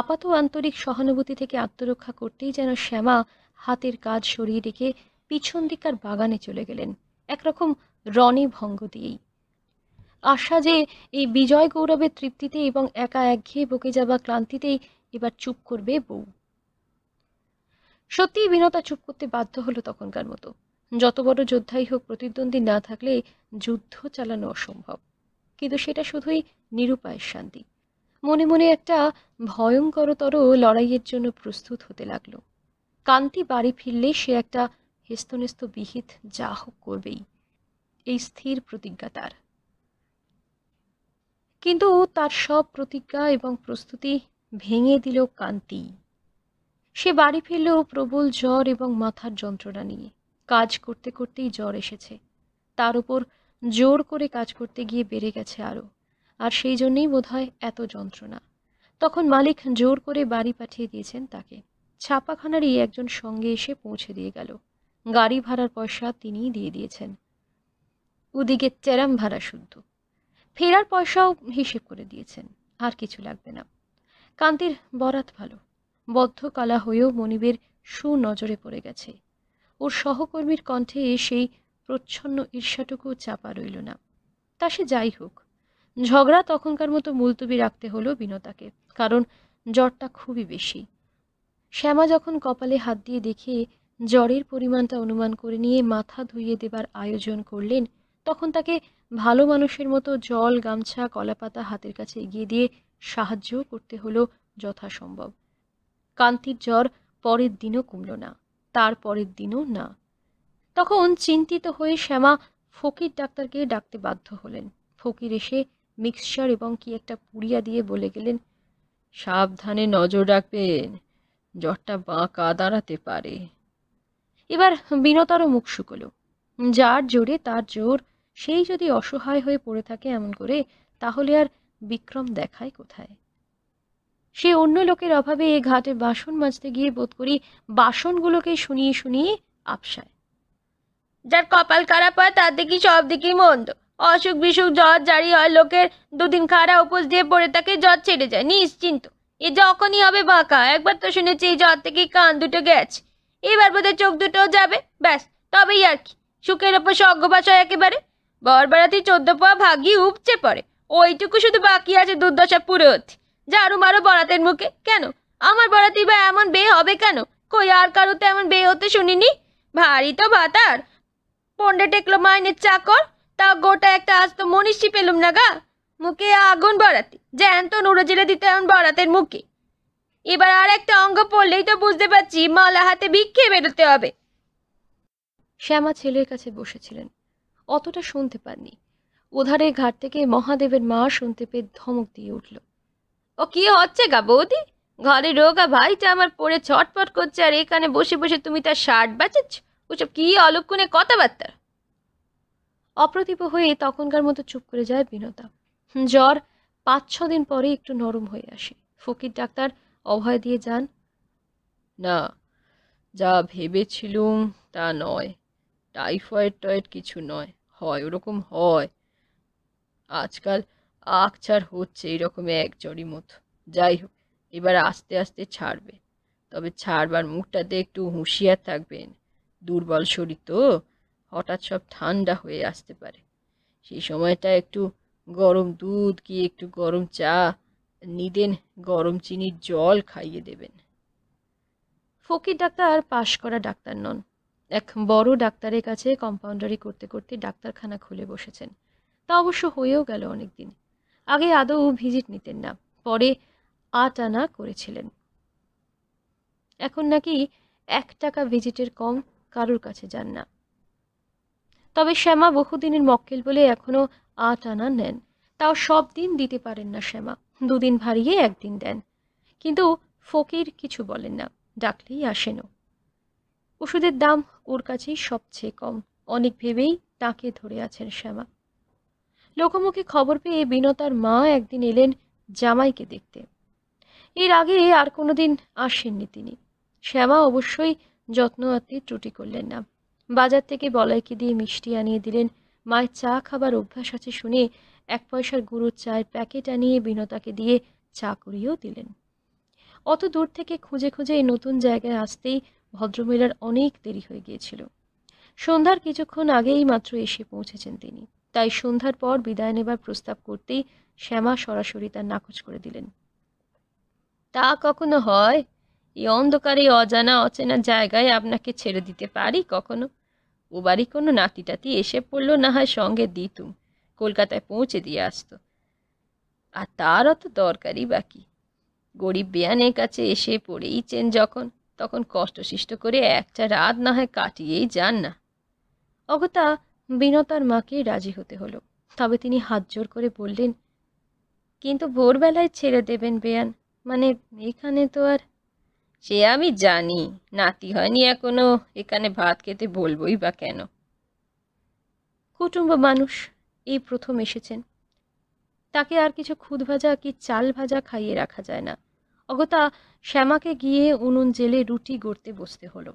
আপাত আন্তরিক সহানুভূতি থেকে আত্মরক্ষা করতেই যেন শ্যামা হাতের কাজ সরিয়ে রেখে পিছন দিকার বাগানে চলে গেলেন একরকম রণে ভঙ্গ দিয়েই আশা যে এই বিজয় গৌরবের তৃপ্তিতে এবং একা একঘেয়ে বকে যাওয়া ক্লান্তিতেই এবার চুপ করবে বউ সত্যিই বিনতা চুপ করতে বাধ্য হলো তখনকার মতো যত বড় যোদ্ধাই হোক প্রতিদ্বন্দ্বী না থাকলে যুদ্ধ চালানো অসম্ভব কিন্তু সেটা শুধুই নিরুপায় শান্তি মনে মনে একটা ভয়ঙ্করতর লড়াইয়ের জন্য প্রস্তুত হতে লাগল কান্তি বাড়ি ফিরলে সে একটা হেস্তনেস্ত বিহিত যা হোক করবেই এই স্থির প্রতিজ্ঞা তার কিন্তু তার সব প্রতিজ্ঞা এবং প্রস্তুতি ভেঙে দিল কান্তি সে বাড়ি ফিরলেও প্রবল জ্বর এবং মাথার যন্ত্রণা নিয়ে কাজ করতে করতেই জ্বর এসেছে তার উপর জোর করে কাজ করতে গিয়ে বেড়ে গেছে আরও আর সেই জন্যেই হয় এত যন্ত্রণা তখন মালিক জোর করে বাড়ি পাঠিয়ে দিয়েছেন তাকে ছাপাখানারই একজন সঙ্গে এসে পৌঁছে দিয়ে গেল গাড়ি ভাড়ার পয়সা তিনিই দিয়ে দিয়েছেন উদিকে চেরাম ভাড়া শুদ্ধ ফেরার পয়সাও হিসেব করে দিয়েছেন আর কিছু লাগবে না কান্তির বরাত ভালো বদ্ধ কালা হয়েও মনিবের সুনজরে পড়ে গেছে ওর সহকর্মীর কণ্ঠে সেই প্রচ্ছন্ন ঈর্ষাটুকু চাপা রইল না তা সে যাই হোক ঝগড়া তখনকার মতো মুলতবি রাখতে হলো বিনতাকে কারণ জ্বরটা খুবই বেশি শ্যামা যখন কপালে হাত দিয়ে দেখে জ্বরের পরিমাণটা অনুমান করে নিয়ে মাথা ধুইয়ে দেবার আয়োজন করলেন তখন তাকে ভালো মানুষের মতো জল গামছা কলাপাতা হাতের কাছে এগিয়ে দিয়ে সাহায্যও করতে হলো যথাসম্ভব কান্তির জ্বর পরের দিনও কমল না তার পরের দিনও না তখন চিন্তিত হয়ে শ্যামা ফকির ডাক্তারকে ডাকতে বাধ্য হলেন ফকির এসে মিক্সচার এবং কি একটা পুড়িয়া দিয়ে বলে গেলেন সাবধানে নজর রাখবেন জ্বরটা বাঁকা দাঁড়াতে পারে এবার বিনতারও মুখ শুকল যার জোরে তার জোর সেই যদি অসহায় হয়ে পড়ে থাকে এমন করে তাহলে আর বিক্রম দেখায় কোথায় সে অন্য লোকের অভাবে এ ঘাটে বাসন মাজতে গিয়ে বোধ করি বাসনগুলোকে শুনিয়ে শুনিয়ে আপসায় যার কপাল খারাপ হয় তার দেখি সব দিকেই মন্দ অসুখ বিসুখ জ্বর জারি হয় লোকের দুদিন খাড়া উপোস দিয়ে পড়ে তাকে জ্বর ছেড়ে যায় নিশ্চিন্ত এ যখনই হবে বাঁকা একবার তো শুনেছি এই জ্বর থেকে কান দুটো গেছে এবার বোধহয় চোখ দুটো যাবে ব্যাস তবেই আর কি সুখের ওপর হয় একেবারে বর বেড়াতে চোদ্দ পা ভাগি উপচে পড়ে ওইটুকু শুধু বাকি আছে দুর্দশা পুরো ঝাড়ু মারো বরাতের মুখে কেন আমার বরাতি বা এমন বে হবে কেন কই আর কারো তো এমন বে হতে শুনিনি ভারী তো ভাতার পণ্ডে টেকলো মাইনের চাকর তা গোটা একটা আজ তো মনীষী পেলুম না গা মুখে আগুন বরাতি জ্যান্ত নুড়ো জেলে দিতে এমন বরাতের মুখে এবার আর একটা অঙ্গ পড়লেই তো বুঝতে পারছি মালা হাতে ভিক্ষে বেরোতে হবে শ্যামা ছেলের কাছে বসেছিলেন অতটা শুনতে পাননি ওধারের ঘাট থেকে মহাদেবের মা শুনতে পেয়ে ধমক দিয়ে উঠল ও কি হচ্ছে গা বৌদি ঘরে রোগা ভাইটা আমার পড়ে ছটপট করছে আর এখানে বসে বসে তুমি তার শার্ট বাঁচাচ্ছ ওসব কি অলক্ষণে কথাবার্তা অপ্রতিভ হয়ে তখনকার মতো চুপ করে যায় বিনোদা জ্বর পাঁচ ছ দিন পরে একটু নরম হয়ে আসে ফকির ডাক্তার অভয় দিয়ে যান না যা ভেবেছিলুম তা নয় টাইফয়েড টয়েড কিছু নয় হয় ওরকম হয় আজকাল আকছার হচ্ছে এরকম জড়ি মতো যাই হোক এবার আস্তে আস্তে ছাড়বে তবে ছাড়বার মুখটাতে একটু হুঁশিয়ার থাকবেন দুর্বল শরীর তো হঠাৎ সব ঠান্ডা হয়ে আসতে পারে সেই সময়টা একটু গরম দুধ কি একটু গরম চা নিদেন গরম চিনির জল খাইয়ে দেবেন ফকির ডাক্তার পাশ করা ডাক্তার নন এক বড় ডাক্তারের কাছে কম্পাউন্ডারি করতে করতে ডাক্তারখানা খুলে বসেছেন তা অবশ্য হয়েও গেল অনেক দিন আগে আদৌ ভিজিট নিতেন না পরে আট আনা করেছিলেন এখন নাকি এক টাকা ভিজিটের কম কারোর কাছে যান না তবে শ্যামা বহুদিনের মক্কেল বলে এখনও আট আনা নেন তাও সব দিন দিতে পারেন না শ্যামা দুদিন ভারিয়ে একদিন দেন কিন্তু ফকির কিছু বলেন না ডাকলেই আসেনও ওষুধের দাম ওর কাছেই সবচেয়ে কম অনেক ভেবেই তাকে ধরে আছেন শ্যামা লোকমুখে খবর পেয়ে বিনতার মা একদিন এলেন জামাইকে দেখতে এর আগে আর কোনোদিন আসেননি তিনি শ্যামা অবশ্যই যত্ন আত্মীয় ত্রুটি করলেন না বাজার থেকে বলাইকে দিয়ে মিষ্টি আনিয়ে দিলেন মায়ের চা খাবার অভ্যাস আছে শুনে এক পয়সার গুঁড়োর চায়ের প্যাকেট আনিয়ে বিনতাকে দিয়ে চা করিয়েও দিলেন অত দূর থেকে খুঁজে খুঁজে এই নতুন জায়গায় আসতেই ভদ্রমহিলার অনেক দেরি হয়ে গিয়েছিল সন্ধ্যার কিছুক্ষণ আগেই মাত্র এসে পৌঁছেছেন তিনি তাই সন্ধ্যার পর বিদায় নেবার প্রস্তাব করতেই শ্যামা সরাসরি তার নাকচ করে দিলেন তা কখনো হয় এই অন্ধকারে অজানা অচেনা জায়গায় আপনাকে ছেড়ে দিতে পারি কখনো ও বাড়ি কোনো নাতি টাতি এসে পড়লো না হয় সঙ্গে দিতুম কলকাতায় পৌঁছে দিয়ে আসতো আর তার অত দরকারই বাকি গরিব বেয়ানের কাছে এসে পড়েইছেন যখন তখন কষ্টসিষ্ট করে একটা রাত না হয় কাটিয়েই যান না অগতা বিনতার মাকেই রাজি হতে হলো তবে তিনি হাত জোর করে বললেন কিন্তু ভোরবেলায় ছেড়ে দেবেন বেয়ান মানে এখানে তো আর সে আমি জানি নাতি হয়নি এখনো এখানে ভাত খেতে বলবই বা কেন কুটুম্ব মানুষ এই প্রথম এসেছেন তাকে আর কিছু খুদ ভাজা কি চাল ভাজা খাইয়ে রাখা যায় না অগতা শ্যামাকে গিয়ে উনুন জেলে রুটি গড়তে বসতে হলো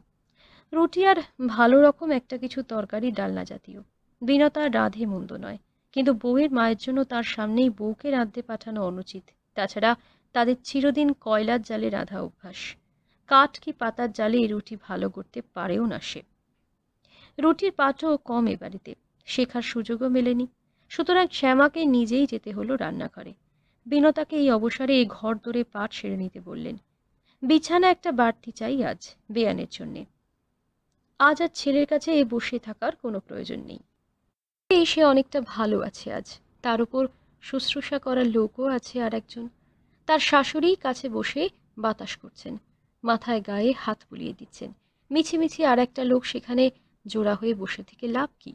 রুটি আর ভালো রকম একটা কিছু তরকারি ডালনা জাতীয় বিনতা রাধে মন্দ নয় কিন্তু বউয়ের মায়ের জন্য তার সামনেই বউকে রাঁধতে পাঠানো অনুচিত তাছাড়া তাদের চিরদিন কয়লার জালে রাধা অভ্যাস কাঠ কি পাতার জালে রুটি ভালো করতে পারেও না সে রুটির পাঠও কম এ বাড়িতে শেখার সুযোগও মেলেনি সুতরাং শ্যামাকে নিজেই যেতে হলো রান্নাঘরে বিনতাকে এই অবসরে এই ঘর দরে পাঠ সেরে নিতে বললেন বিছানা একটা বাড়তি চাই আজ বেয়ানের জন্যে আজ আর ছেলের কাছে এ বসে থাকার কোনো প্রয়োজন নেই সে অনেকটা ভালো আছে আজ তার উপর শুশ্রূষা করার লোকও আছে আর একজন তার শাশুড়িই কাছে বসে বাতাস করছেন মাথায় গায়ে হাত বুলিয়ে দিচ্ছেন মিছিমিছি আর একটা লোক সেখানে জোড়া হয়ে বসে থেকে লাভ কি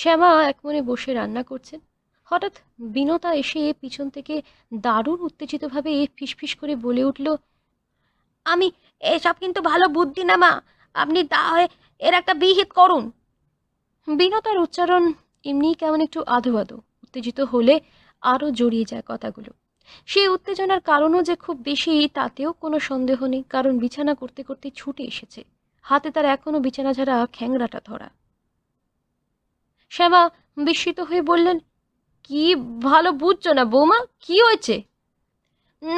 শ্যামা একমনে বসে রান্না করছেন হঠাৎ বিনতা এসে পিছন থেকে দারুণ উত্তেজিতভাবে ফিসফিস করে বলে উঠল আমি এসব কিন্তু ভালো বুদ্ধি না মা আপনি তা হয়ে এর একটা বিহিত করুন বিনতার উচ্চারণ এমনি কেমন একটু আধো আধো উত্তেজিত হলে আরও জড়িয়ে যায় কথাগুলো সেই উত্তেজনার কারণও যে খুব বেশি তাতেও কোনো সন্দেহ নেই কারণ বিছানা করতে করতে ছুটে এসেছে হাতে তার এখনও বিছানা ছাড়া খ্যাংরাটা ধরা শ্যামা বিস্মিত হয়ে বললেন কি ভালো বুঝছো না বৌমা কি হয়েছে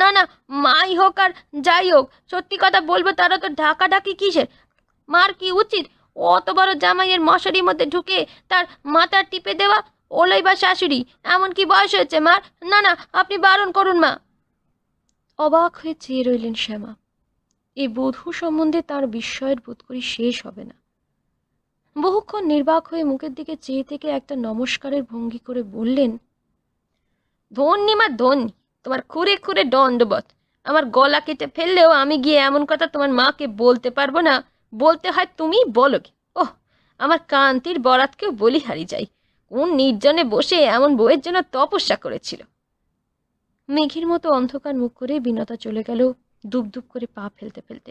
না না মাই হোক আর যাই হোক সত্যি কথা বলবো তারা তো ঢাকাঢাকি কিসের মার কি উচিত অত বড় জামাইয়ের মশারির মধ্যে ঢুকে তার মাথা টিপে দেওয়া ওলাই বা শাশুড়ি এমন কি বয়স হয়েছে মার না না আপনি বারণ করুন মা অবাক হয়ে চেয়ে রইলেন শ্যামা এই বধূ সম্বন্ধে তার বিস্ময়ের বোধ করি শেষ হবে না বহুক্ষণ নির্বাক হয়ে মুখের দিকে চেয়ে থেকে একটা নমস্কারের ভঙ্গি করে বললেন ধন্যী মা ধন্যী তোমার খুঁড়ে খুঁড়ে দণ্ডবধ আমার গলা কেটে ফেললেও আমি গিয়ে এমন কথা তোমার মাকে বলতে পারবো না বলতে হয় তুমি বলো কি ওহ আমার কান্তির বরাতকেও বলি হারি যাই কোন নির্জনে বসে এমন বইয়ের জন্য তপস্যা করেছিল মেঘের মতো অন্ধকার মুখ করে বিনতা চলে গেল দুপদুপ করে পা ফেলতে ফেলতে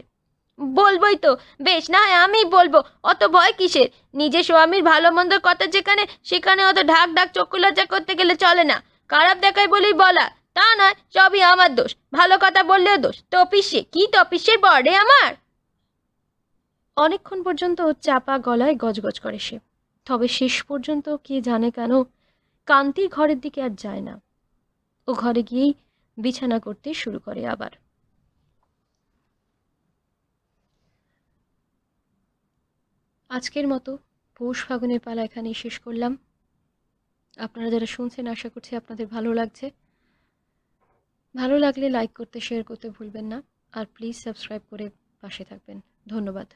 বলবই তো বেশ না আমি বলবো অত ভয় কিসের নিজে স্বামীর ভালো মন্দর কথা যেখানে সেখানে অত ঢাক ঢাক চক্ষু লজ্জা করতে গেলে চলে না খারাপ দেখায় বলেই বলা তা নয় সবই আমার দোষ ভালো কথা বললেও দোষ তপিসে কি তপিসের বরে আমার অনেকক্ষণ পর্যন্ত চাপা গলায় গজগজ করে সে তবে শেষ পর্যন্ত কে জানে কেন কান্তির ঘরের দিকে আর যায় না ও ঘরে গিয়েই বিছানা করতে শুরু করে আবার আজকের মতো পৌষ ফাগুনের পালা এখানেই শেষ করলাম আপনারা যারা শুনছেন আশা করছি আপনাদের ভালো লাগছে ভালো লাগলে লাইক করতে শেয়ার করতে ভুলবেন না আর প্লিজ সাবস্ক্রাইব করে পাশে থাকবেন ধন্যবাদ